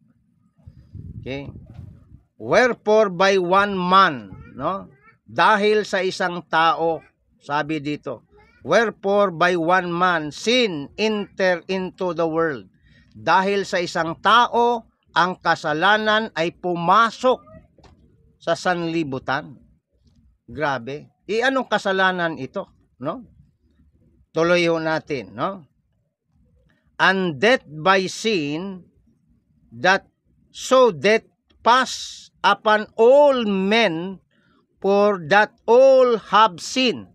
Okay? Wherefore by one man, no? Dahil sa isang tao, sabi dito, wherefore by one man sin enter into the world. Dahil sa isang tao, ang kasalanan ay pumasok sa sanlibutan. Grabe. I eh, anong kasalanan ito, no? Tuloy ho natin, no? and death by sin, that so death pass upon all men, for that all have sinned.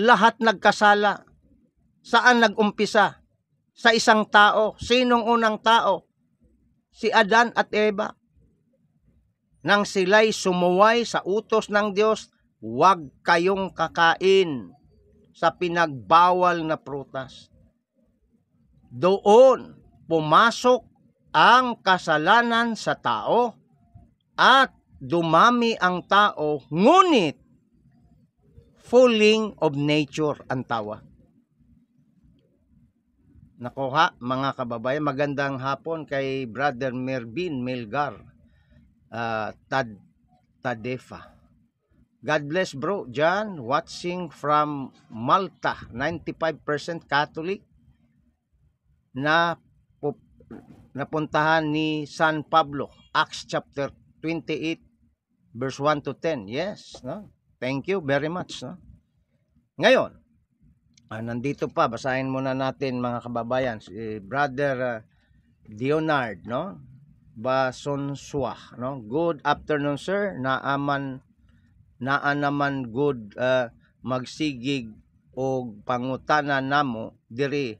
Lahat nagkasala. Saan nagumpisa? Sa isang tao. Sinong unang tao? Si Adan at Eva. Nang sila'y sumuway sa utos ng Diyos, huwag kayong kakain sa pinagbawal na prutas doon pumasok ang kasalanan sa tao at dumami ang tao ngunit falling of nature ang tawa. Nakuha mga kababayan, magandang hapon kay Brother Mervin Melgar uh, Tad Tadefa. God bless bro John watching from Malta, 95% Catholic, na napuntahan ni San Pablo, Acts chapter 28 verse 1 to 10. Yes, no? Thank you very much, no? Ngayon, ah, nandito pa basahin muna natin mga kababayan si brother uh, Leonard, no? Basonsua no? Good afternoon, sir. Naaman naa naman good uh, magsigig og pangutana namo diri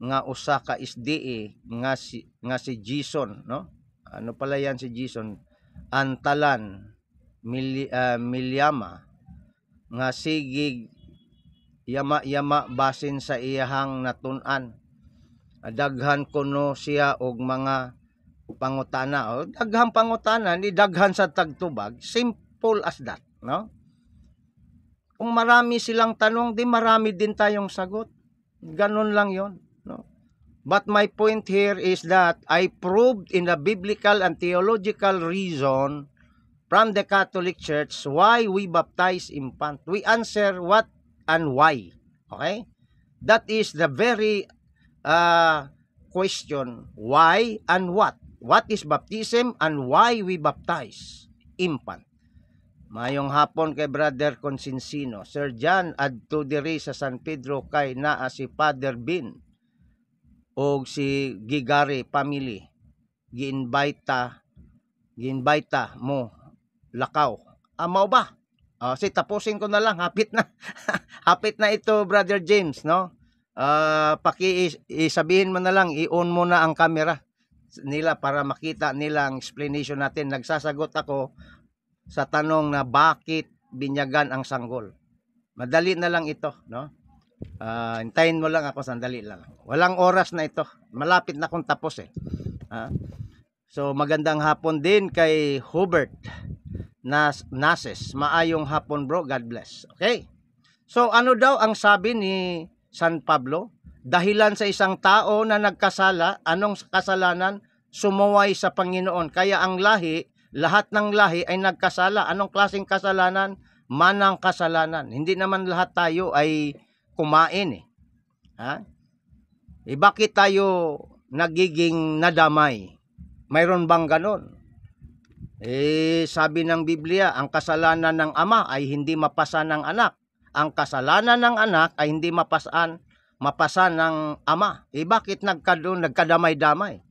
nga usa ka SDE nga si nga si Jason no ano pala yan si Jason Antalan Mili, uh, ah, Milyama nga sigig yama-yama basin sa iyahang natun-an daghan kuno siya og mga pangutana o daghan pangutana ni daghan sa tagtubag simple as that no kung marami silang tanong di marami din tayong sagot ganun lang yon But my point here is that I proved in a biblical and theological reason from the Catholic Church why we baptize infant. We answer what and why. Okay? That is the very uh, question, why and what. What is baptism and why we baptize infant. Mayong hapon kay Brother Consensino. Sir John, to diri sa San Pedro kay naa si Father Bin o si Gigare family gi-invite ta gi-invite mo lakaw amaw ba uh, si tapusin ko na lang hapit na hapit na ito brother James no uh, ah, paki isabihin mo na lang i-on mo na ang camera nila para makita nilang explanation natin nagsasagot ako sa tanong na bakit binyagan ang sanggol madali na lang ito no Uh, hintayin mo lang ako sandali lang. Walang oras na ito. Malapit na akong tapos eh. Uh, so magandang hapon din kay Hubert Nas Nases. Maayong hapon bro. God bless. Okay? So ano daw ang sabi ni San Pablo? Dahilan sa isang tao na nagkasala, anong kasalanan? Sumuway sa Panginoon. Kaya ang lahi, lahat ng lahi ay nagkasala. Anong klaseng kasalanan? Manang kasalanan. Hindi naman lahat tayo ay kumain eh. Ha? Eh bakit tayo nagiging nadamay? Mayroon bang ganon? Eh sabi ng Biblia, ang kasalanan ng ama ay hindi mapasa ng anak. Ang kasalanan ng anak ay hindi mapasaan mapasa ng ama. Eh bakit nagkadoon, nagkadamay-damay?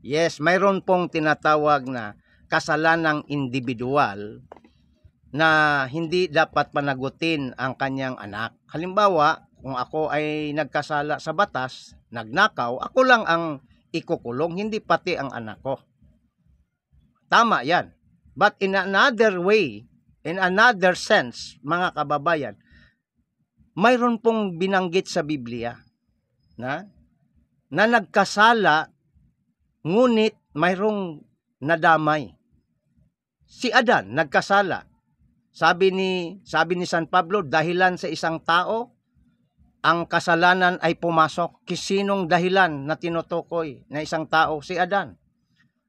yes, mayroon pong tinatawag na kasalanang individual na hindi dapat panagutin ang kanyang anak. Halimbawa, kung ako ay nagkasala sa batas, nagnakaw, ako lang ang ikukulong, hindi pati ang anak ko. Tama yan. But in another way, in another sense, mga kababayan, mayroon pong binanggit sa Biblia na, na nagkasala, ngunit mayroong nadamay. Si Adan nagkasala, sabi ni sabi ni San Pablo, dahilan sa isang tao ang kasalanan ay pumasok. Kisinong dahilan na tinutukoy na isang tao si Adan?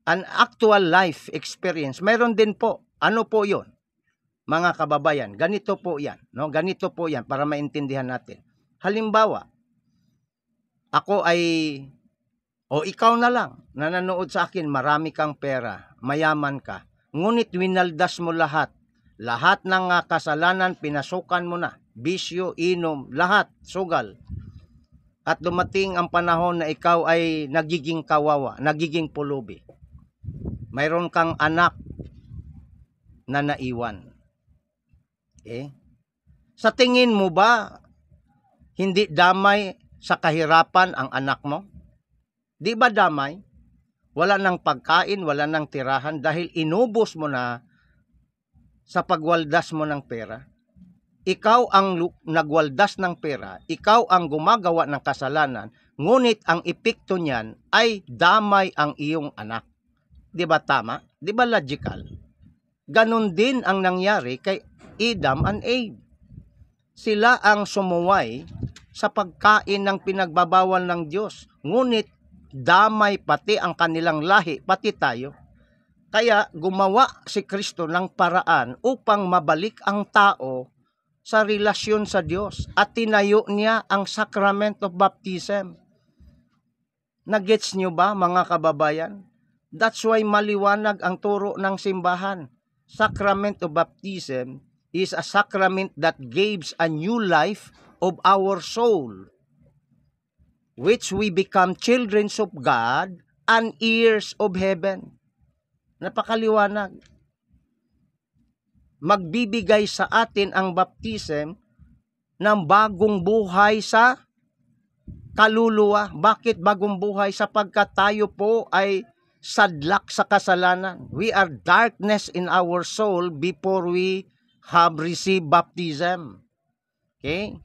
An actual life experience. Meron din po. Ano po 'yon? Mga kababayan, ganito po 'yan, no? Ganito po 'yan para maintindihan natin. Halimbawa, ako ay o ikaw na lang, nananood sa akin, marami kang pera, mayaman ka, ngunit winaldas mo lahat lahat ng ah, kasalanan, pinasukan mo na. Bisyo, inom, lahat, sugal. At dumating ang panahon na ikaw ay nagiging kawawa, nagiging pulubi. Mayroon kang anak na naiwan. Okay? Eh, sa tingin mo ba, hindi damay sa kahirapan ang anak mo? Di ba damay? Wala ng pagkain, wala ng tirahan dahil inubos mo na sa pagwaldas mo ng pera? Ikaw ang nagwaldas ng pera, ikaw ang gumagawa ng kasalanan, ngunit ang epekto niyan ay damay ang iyong anak. 'Di ba tama? 'Di ba logical? Ganon din ang nangyari kay Adam and Eve. Sila ang sumuway sa pagkain ng pinagbabawal ng Diyos, ngunit damay pati ang kanilang lahi, pati tayo. Kaya gumawa si Kristo ng paraan upang mabalik ang tao sa relasyon sa Diyos at tinayo niya ang sacrament of baptism. Nagets niyo ba mga kababayan? That's why maliwanag ang turo ng simbahan. Sacrament of baptism is a sacrament that gives a new life of our soul, which we become children of God and heirs of heaven. Napakaliwanag. Magbibigay sa atin ang baptism ng bagong buhay sa kaluluwa. Bakit bagong buhay? Sapagkat tayo po ay sadlak sa kasalanan. We are darkness in our soul before we have received baptism. Okay?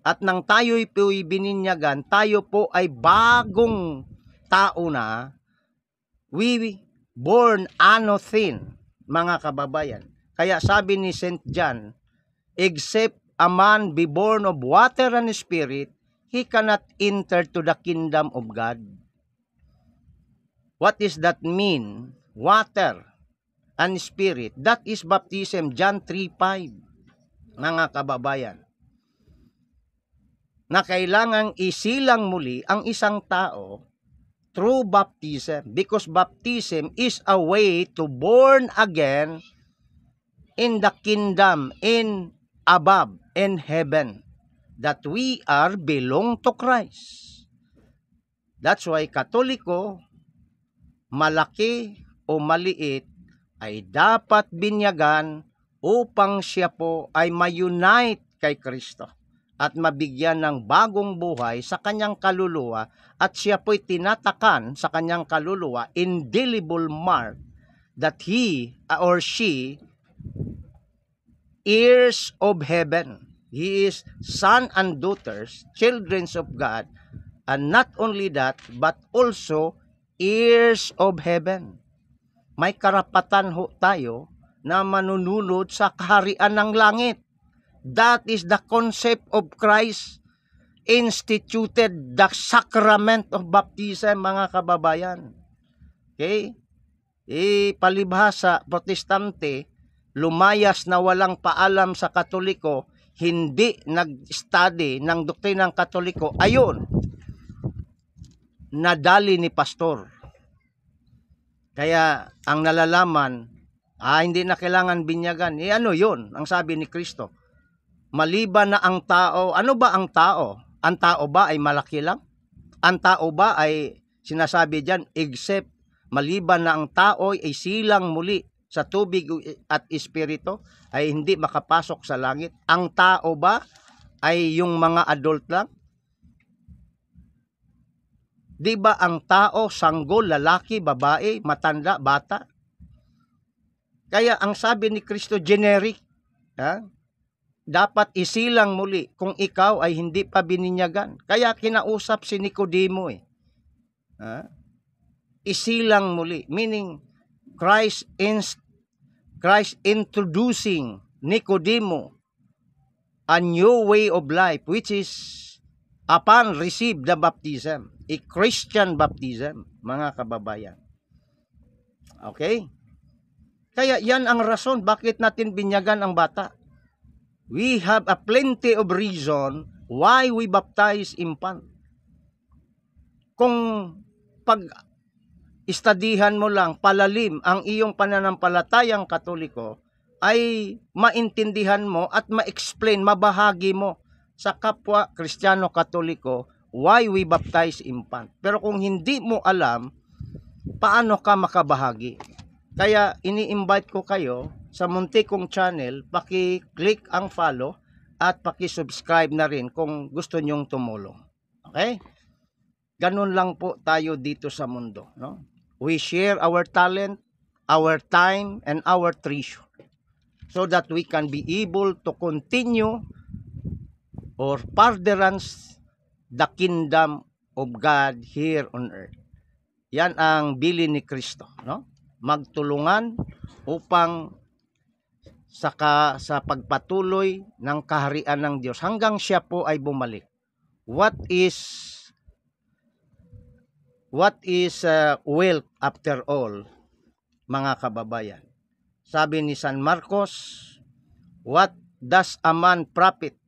At nang tayo po'y bininyagan, tayo po ay bagong tao na. We born anothin, mga kababayan. Kaya sabi ni St. John, except a man be born of water and spirit, he cannot enter to the kingdom of God. What does that mean? Water and spirit. That is baptism, John 3.5, mga kababayan. Na kailangang isilang muli ang isang tao through baptism because baptism is a way to born again in the kingdom in above in heaven that we are belong to Christ. That's why Katoliko, malaki o maliit, ay dapat binyagan upang siya po ay ma-unite kay Kristo at mabigyan ng bagong buhay sa kanyang kaluluwa at siya po'y tinatakan sa kanyang kaluluwa indelible mark that he uh, or she heirs of heaven. He is son and daughters, children of God, and not only that, but also heirs of heaven. May karapatan ho tayo na manunulod sa kaharian ng langit. That is the concept of Christ instituted the sacrament of baptism, mga kababayan. Okay? E protestante, lumayas na walang paalam sa katoliko, hindi nag-study ng doktrina ng katoliko. Ayun, nadali ni pastor. Kaya ang nalalaman, ah, hindi na kailangan binyagan. Eh ano yun, ang sabi ni Kristo Maliban na ang tao, ano ba ang tao? Ang tao ba ay malaki lang? Ang tao ba ay sinasabi diyan except maliban na ang tao ay silang muli sa tubig at espiritu ay hindi makapasok sa langit. Ang tao ba ay yung mga adult lang? Di ba ang tao, sanggol, lalaki, babae, matanda, bata? Kaya ang sabi ni Kristo generic. Ha? Ah, dapat isilang muli kung ikaw ay hindi pa bininyagan. Kaya kinausap si Nicodemo eh. Ha? Isilang muli, meaning Christ inst Christ introducing Nicodemo a new way of life which is upon receive the baptism, a Christian baptism, mga kababayan. Okay? Kaya yan ang rason bakit natin binyagan ang bata we have a plenty of reason why we baptize infant. Kung pag istadihan mo lang palalim ang iyong pananampalatayang katoliko, ay maintindihan mo at ma-explain, mabahagi mo sa kapwa Kristiyano Katoliko why we baptize infant. Pero kung hindi mo alam, paano ka makabahagi? Kaya ini-invite ko kayo sa munti kong channel, paki-click ang follow at paki-subscribe na rin kung gusto niyong tumulong. Okay? Ganun lang po tayo dito sa mundo, no? We share our talent, our time and our treasure so that we can be able to continue or furtherance the kingdom of God here on earth. Yan ang bili ni Kristo, no? Magtulungan upang saka sa pagpatuloy ng kaharian ng Diyos hanggang siya po ay bumalik. What is what is uh, wealth after all, mga kababayan? Sabi ni San Marcos, what does a man profit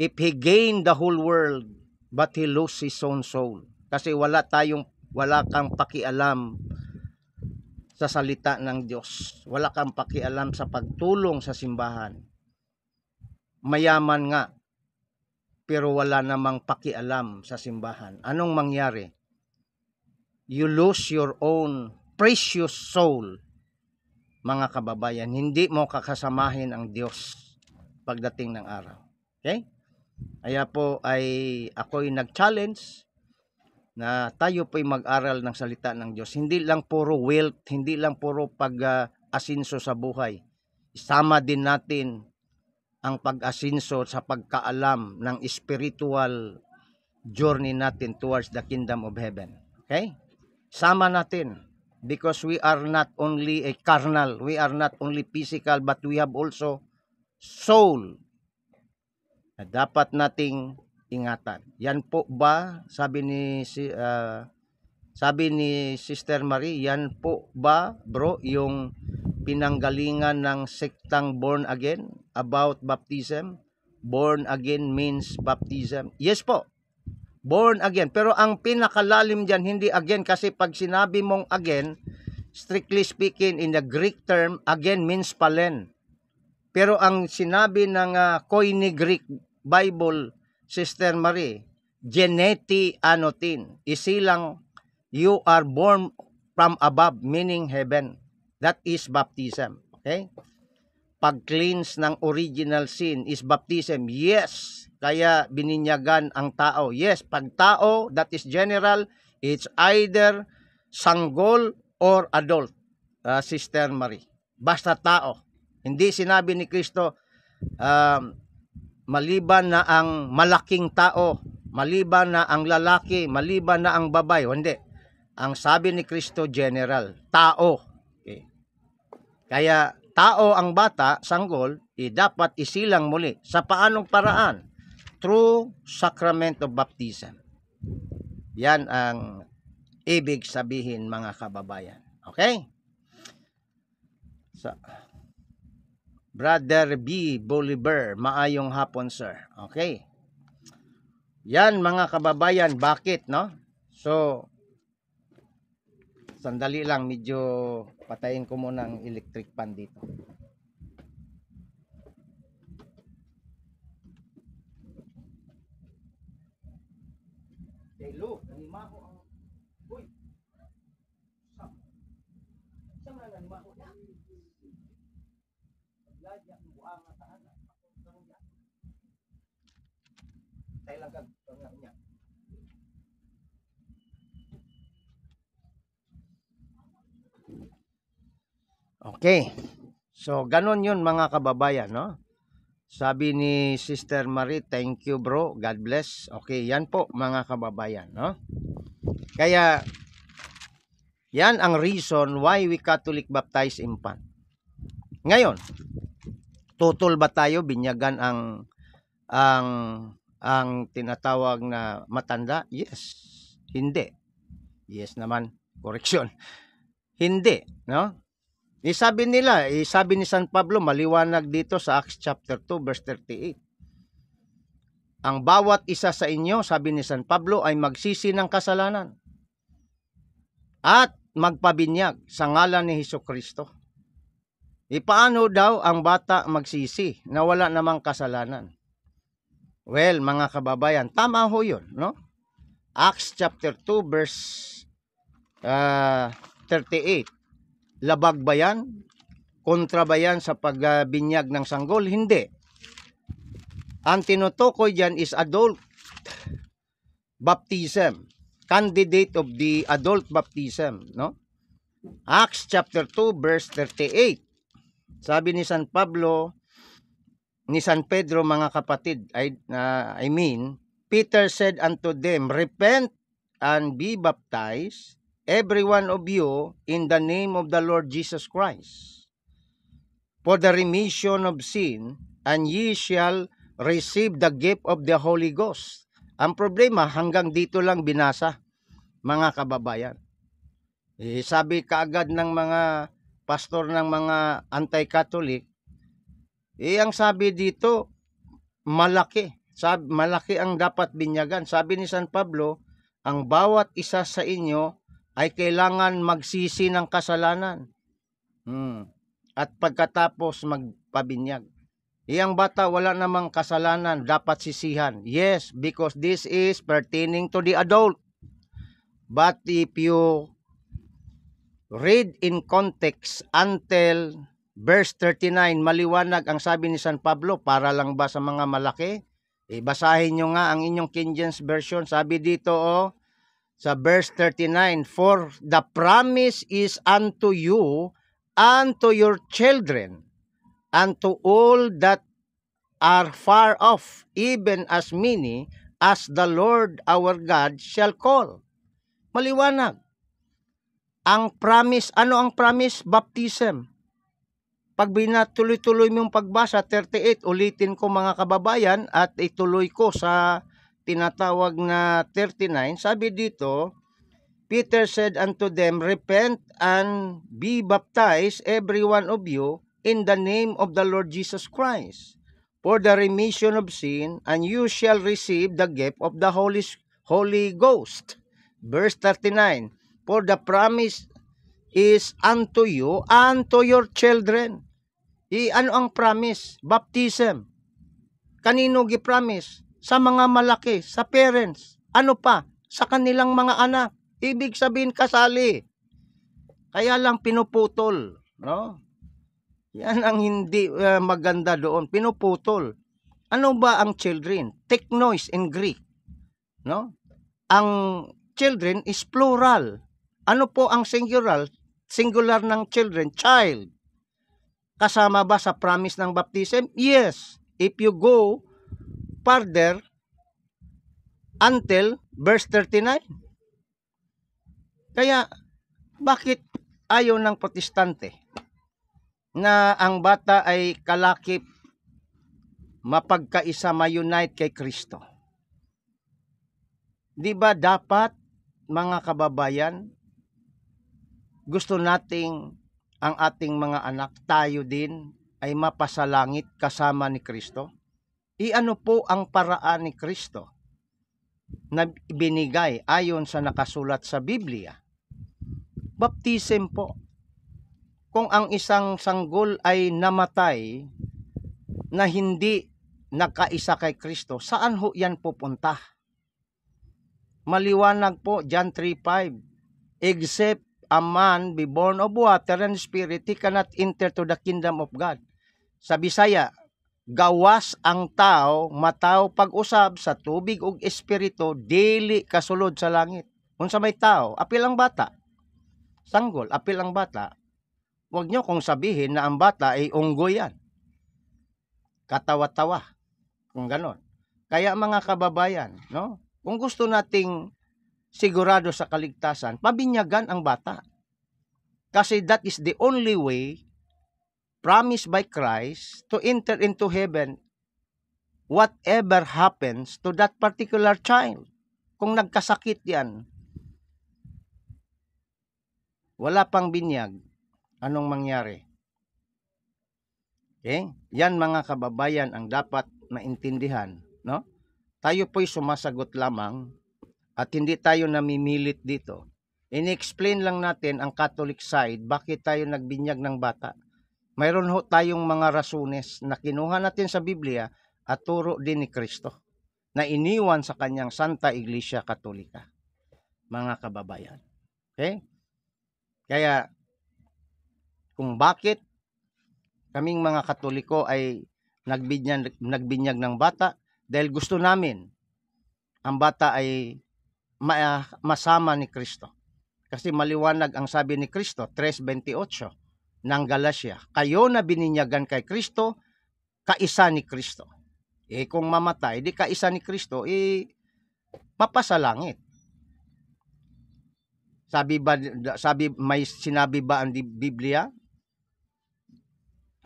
if he gain the whole world but he lose his own soul? Kasi wala tayong wala kang pakialam sa salita ng Diyos. Wala kang pakialam sa pagtulong sa simbahan. Mayaman nga, pero wala namang pakialam sa simbahan. Anong mangyari? You lose your own precious soul. Mga kababayan, hindi mo kakasamahin ang Diyos pagdating ng araw. Okay? Kaya po ay ako'y nag-challenge na tayo po ay mag-aral ng salita ng Diyos. Hindi lang puro wealth, hindi lang puro pag-asinso ah, sa buhay. Isama din natin ang pag-asinso sa pagkaalam ng spiritual journey natin towards the kingdom of heaven. Okay? Sama natin because we are not only a carnal, we are not only physical, but we have also soul. Na dapat nating ingatan. Yan po ba sabi ni si uh, sabi ni Sister Marie, yan po ba bro yung pinanggalingan ng sektang born again about baptism? Born again means baptism. Yes po. Born again. Pero ang pinakalalim diyan hindi again kasi pag sinabi mong again, strictly speaking in the Greek term, again means palen. Pero ang sinabi ng uh, Koine Greek Bible Sister Marie, Geneti Anotin, isilang you are born from above, meaning heaven. That is baptism. Okay? pag ng original sin is baptism. Yes, kaya bininyagan ang tao. Yes, pag tao, that is general, it's either sanggol or adult, uh, Sister Marie. Basta tao. Hindi sinabi ni Kristo, um, maliban na ang malaking tao, maliban na ang lalaki, maliban na ang babae, hindi. Ang sabi ni Kristo general, tao. Okay. Kaya tao ang bata, sanggol, eh, dapat isilang muli. Sa paanong paraan? Through sacrament of baptism. Yan ang ibig sabihin mga kababayan. Okay? So, Brother B. Bolivar, maayong hapon sir. Okay. Yan mga kababayan, bakit no? So, sandali lang, medyo patayin ko muna ang electric pan dito. Tay lang kag pangak niya. Okay. So, ganun yun mga kababayan, no? Sabi ni Sister Marie, thank you bro, God bless. Okay, yan po mga kababayan, no? Kaya, yan ang reason why we Catholic baptize infant. Ngayon, tutol ba tayo binyagan ang ang ang tinatawag na matanda? Yes. Hindi. Yes naman. Koreksyon. Hindi. No? Isabi eh, nila, isabi eh, ni San Pablo, maliwanag dito sa Acts chapter 2 verse 38. Ang bawat isa sa inyo, sabi ni San Pablo, ay magsisi ng kasalanan at magpabinyag sa ngalan ni Hesus Kristo. Ipaano e, daw ang bata magsisi na wala namang kasalanan? Well, mga kababayan, tama ho 'yon, no? Acts chapter 2 verse uh, ah, 38. Labag ba 'yan? Kontra ba 'yan sa pagbinyag ng sanggol? Hindi. Ang tinutukoy diyan is adult baptism, candidate of the adult baptism, no? Acts chapter 2 verse 38. Sabi ni San Pablo, ni San Pedro mga kapatid, I, uh, I mean, Peter said unto them, Repent and be baptized, every one of you, in the name of the Lord Jesus Christ, for the remission of sin, and ye shall receive the gift of the Holy Ghost. Ang problema, hanggang dito lang binasa, mga kababayan. Eh, sabi kaagad ng mga pastor ng mga anti-Catholic, eh ang sabi dito, malaki. Sab, malaki ang dapat binyagan. Sabi ni San Pablo, ang bawat isa sa inyo ay kailangan magsisi ng kasalanan. Hmm. At pagkatapos magpabinyag. Iyang eh, bata wala namang kasalanan, dapat sisihan. Yes, because this is pertaining to the adult. But if you read in context until verse 39, maliwanag ang sabi ni San Pablo para lang ba sa mga malaki? E, basahin nyo nga ang inyong King James Version. Sabi dito o, oh, sa verse 39, For the promise is unto you, unto your children, unto all that are far off, even as many as the Lord our God shall call. Maliwanag. Ang promise, ano ang promise? Baptism pag binatuloy-tuloy mong pagbasa, 38, ulitin ko mga kababayan at ituloy ko sa tinatawag na 39. Sabi dito, Peter said unto them, Repent and be baptized, every one of you, in the name of the Lord Jesus Christ, for the remission of sin, and you shall receive the gift of the Holy, Holy Ghost. Verse 39, For the promise is unto you, and to your children, I ano ang promise? Baptism. Kanino gi-promise? Sa mga malaki, sa parents. Ano pa? Sa kanilang mga anak. Ibig sabihin kasali. Kaya lang pinuputol, no? Yan ang hindi uh, maganda doon, pinuputol. Ano ba ang children? Technois in Greek, no? Ang children is plural. Ano po ang singular? Singular ng children, child. Kasama ba sa promise ng baptism? Yes. If you go further until verse 39. Kaya bakit ayaw ng protestante na ang bata ay kalakip mapagkaisa ma-unite kay Kristo? Di ba dapat mga kababayan gusto nating ang ating mga anak, tayo din ay mapasalangit kasama ni Kristo? Iano po ang paraan ni Kristo na binigay ayon sa nakasulat sa Biblia? Baptism po. Kung ang isang sanggol ay namatay na hindi nakaisa kay Kristo, saan ho yan pupunta? Maliwanag po, John 3.5, Except a man be born of water and spirit, he cannot enter to the kingdom of God. Sa Bisaya, gawas ang tao, matao pag-usab sa tubig ug espiritu, dili kasulod sa langit. Unsa may tao, apil ang bata. Sanggol, apil ang bata. Huwag nyo kong sabihin na ang bata ay ungoyan. Katawa-tawa. Kung ganon. Kaya mga kababayan, no? Kung gusto nating sigurado sa kaligtasan, pabinyagan ang bata. Kasi that is the only way promised by Christ to enter into heaven whatever happens to that particular child. Kung nagkasakit yan, wala pang binyag, anong mangyari? Okay? Yan mga kababayan ang dapat maintindihan, no? Tayo po'y sumasagot lamang at hindi tayo namimilit dito. In-explain lang natin ang Catholic side bakit tayo nagbinyag ng bata. Mayroon ho tayong mga rasones na kinuha natin sa Biblia at turo din ni Kristo na iniwan sa kanyang Santa Iglesia Katolika. Mga kababayan. Okay? Kaya kung bakit kaming mga Katoliko ay nagbinyag, nagbinyag ng bata dahil gusto namin ang bata ay Ah, masama ni Kristo. Kasi maliwanag ang sabi ni Kristo, 3.28 ng Galacia, kayo na bininyagan kay Kristo, kaisa ni Kristo. Eh kung mamatay, di kaisa ni Kristo, eh mapasalangit. Sabi ba sabi may sinabi ba ang Biblia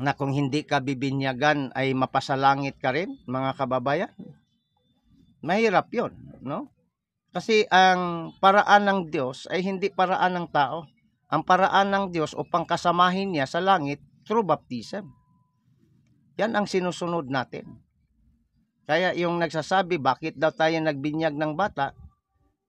na kung hindi ka bibinyagan ay mapasalangit ka rin, mga kababayan? Mahirap 'yon, no? Kasi ang paraan ng Diyos ay hindi paraan ng tao. Ang paraan ng Diyos upang kasamahin niya sa langit through baptism. Yan ang sinusunod natin. Kaya yung nagsasabi bakit daw tayo nagbinyag ng bata,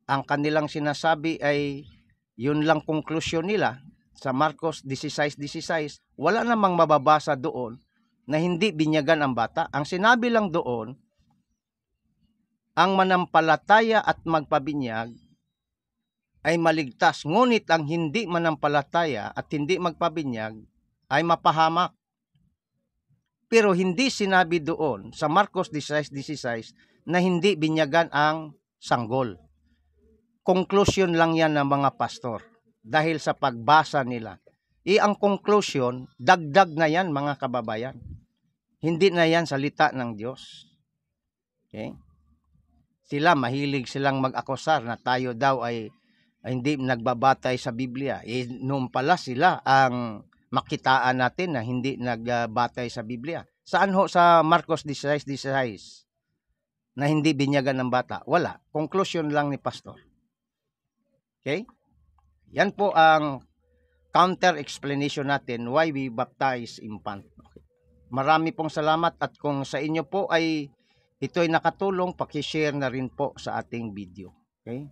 ang kanilang sinasabi ay yun lang konklusyon nila sa Marcos 16.16. wala namang mababasa doon na hindi binyagan ang bata. Ang sinabi lang doon, ang manampalataya at magpabinyag ay maligtas, ngunit ang hindi manampalataya at hindi magpabinyag ay mapahamak. Pero hindi sinabi doon sa Marcos 16.16 na hindi binyagan ang sanggol. Conclusion lang yan ng mga pastor dahil sa pagbasa nila. I eh, ang conclusion, dagdag na yan mga kababayan. Hindi na yan salita ng Diyos. Okay? sila mahilig silang mag-akusar na tayo daw ay, ay hindi nagbabatay sa Biblia. Eh, noon pala sila ang makitaan natin na hindi nagbatay sa Biblia. Saan ho sa Marcos 16:16 na hindi binyagan ng bata? Wala. Conclusion lang ni pastor. Okay? Yan po ang counter explanation natin why we baptize infant. Okay. Marami pong salamat at kung sa inyo po ay ito ay nakatulong, paki-share na rin po sa ating video. Okay?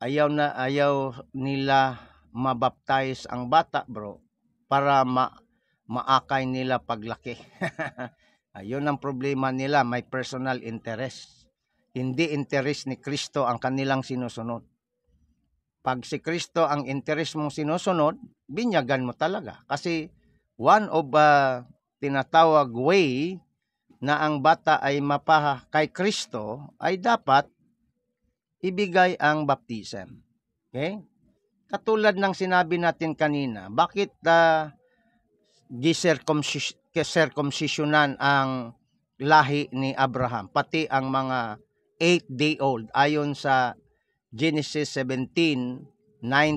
Ayaw na ayaw nila mabaptize ang bata, bro, para ma maakay nila paglaki. Ayun ang problema nila, may personal interest. Hindi interest ni Kristo ang kanilang sinusunod. Pag si Kristo ang interest mong sinusunod, binyagan mo talaga. Kasi one of uh, tinatawag way na ang bata ay mapaha kay Kristo ay dapat ibigay ang baptism. Okay? Katulad ng sinabi natin kanina, bakit uh, ah, circumcisionan ang lahi ni Abraham, pati ang mga 8-day-old ayon sa Genesis 17:9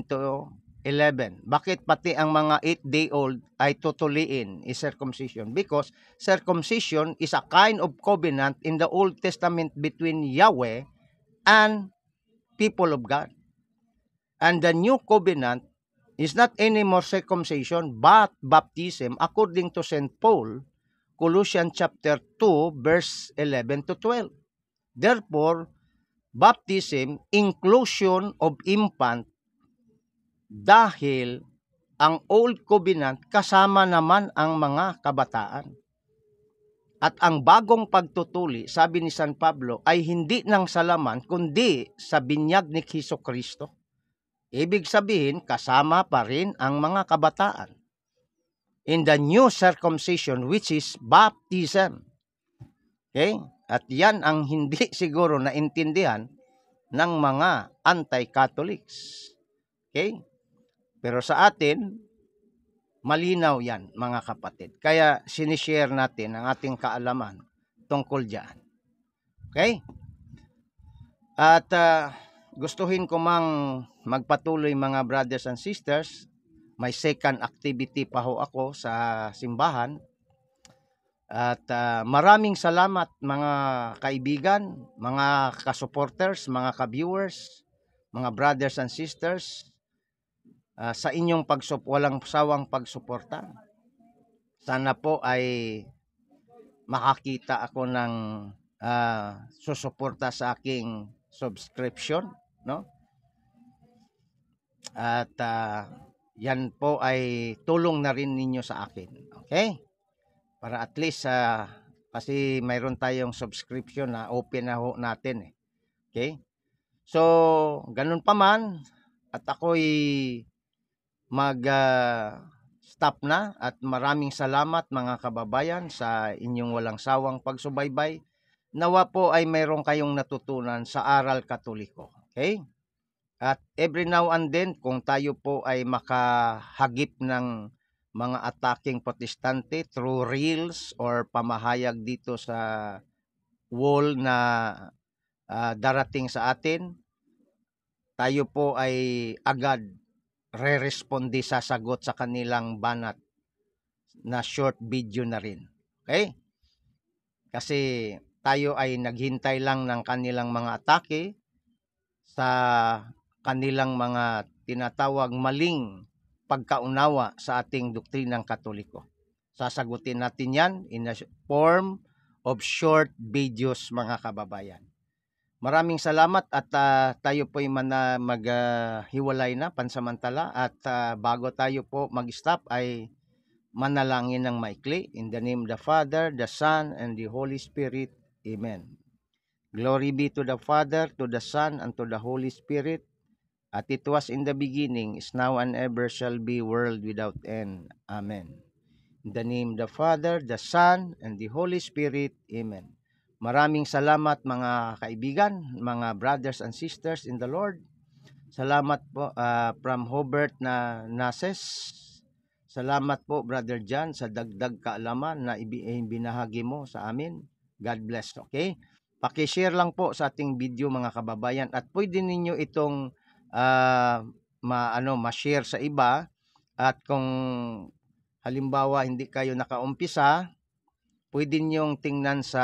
to 11. Bakit pati ang mga 8-day-old ay tutuliin is circumcision? Because circumcision is a kind of covenant in the Old Testament between Yahweh and people of God. And the new covenant is not anymore circumcision but baptism according to St. Paul, Colossians chapter 2 verse 11 to 12. Therefore, baptism, inclusion of infant dahil ang Old Covenant kasama naman ang mga kabataan. At ang bagong pagtutuli, sabi ni San Pablo, ay hindi ng salaman kundi sa binyag ni Kristo Kristo. Ibig sabihin, kasama pa rin ang mga kabataan. In the new circumcision which is baptism. Okay? At yan ang hindi siguro naintindihan ng mga anti-Catholics. Okay? Pero sa atin, malinaw yan mga kapatid. Kaya sinishare natin ang ating kaalaman tungkol dyan. Okay? At uh, gustuhin ko mang magpatuloy mga brothers and sisters. May second activity pa ho ako sa simbahan. At uh, maraming salamat mga kaibigan, mga kasuporters, mga ka-viewers, mga brothers and sisters uh, sa inyong pagsup walang sawang pagsuporta. Sana po ay makakita ako ng uh, susuporta sa aking subscription, no? At uh, yan po ay tulong na rin ninyo sa akin. Okay? Para at least uh, kasi mayroon tayong subscription na open na ho natin eh. Okay? So, ganun pa man at ako'y mag uh, na at maraming salamat mga kababayan sa inyong walang sawang pagsubaybay. Nawa po ay mayroon kayong natutunan sa aral katoliko. Okay? At every now and then kung tayo po ay makahagip ng mga attacking protestante through reels or pamahayag dito sa wall na uh, darating sa atin, tayo po ay agad re-respondi sa sa kanilang banat na short video na rin. Okay? Kasi tayo ay naghintay lang ng kanilang mga atake sa kanilang mga tinatawag maling pagkaunawa sa ating doktrinang katoliko. Sasagutin natin yan in a form of short videos mga kababayan. Maraming salamat at uh, tayo po ay uh, maghiwalay ah, na pansamantala at uh, bago tayo po mag-stop ay manalangin ng maikli. In the name of the Father, the Son, and the Holy Spirit. Amen. Glory be to the Father, to the Son, and to the Holy Spirit. At it was in the beginning, is now and ever shall be, world without end. Amen. In the name of the Father, the Son, and the Holy Spirit. Amen. Maraming salamat mga kaibigan, mga brothers and sisters in the Lord. Salamat po uh, from Hobart na Nases. Salamat po Brother John sa dagdag kaalaman na ibinahagi eh, mo sa amin. God bless, okay? Pakishare lang po sa ating video mga kababayan at pwede ninyo itong uh, ma ano ma-share sa iba at kung halimbawa hindi kayo nakaumpisa pwede niyong tingnan sa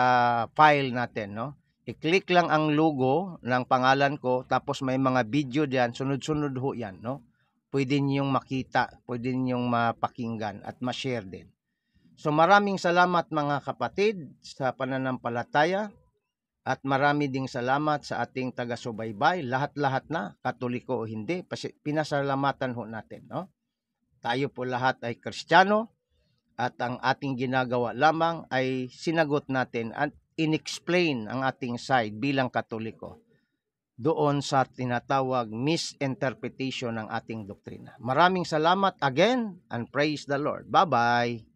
file natin, no? I-click lang ang logo ng pangalan ko, tapos may mga video diyan, sunod-sunod ho yan, no? Pwede niyong makita, pwede niyong mapakinggan at ma-share din. So maraming salamat mga kapatid sa pananampalataya at marami ding salamat sa ating taga-subaybay, lahat-lahat na, katoliko o hindi, pinasalamatan ho natin, no? Tayo po lahat ay Kristiyano at ang ating ginagawa lamang ay sinagot natin at inexplain ang ating side bilang katoliko doon sa tinatawag misinterpretation ng ating doktrina. Maraming salamat again and praise the Lord. Bye-bye.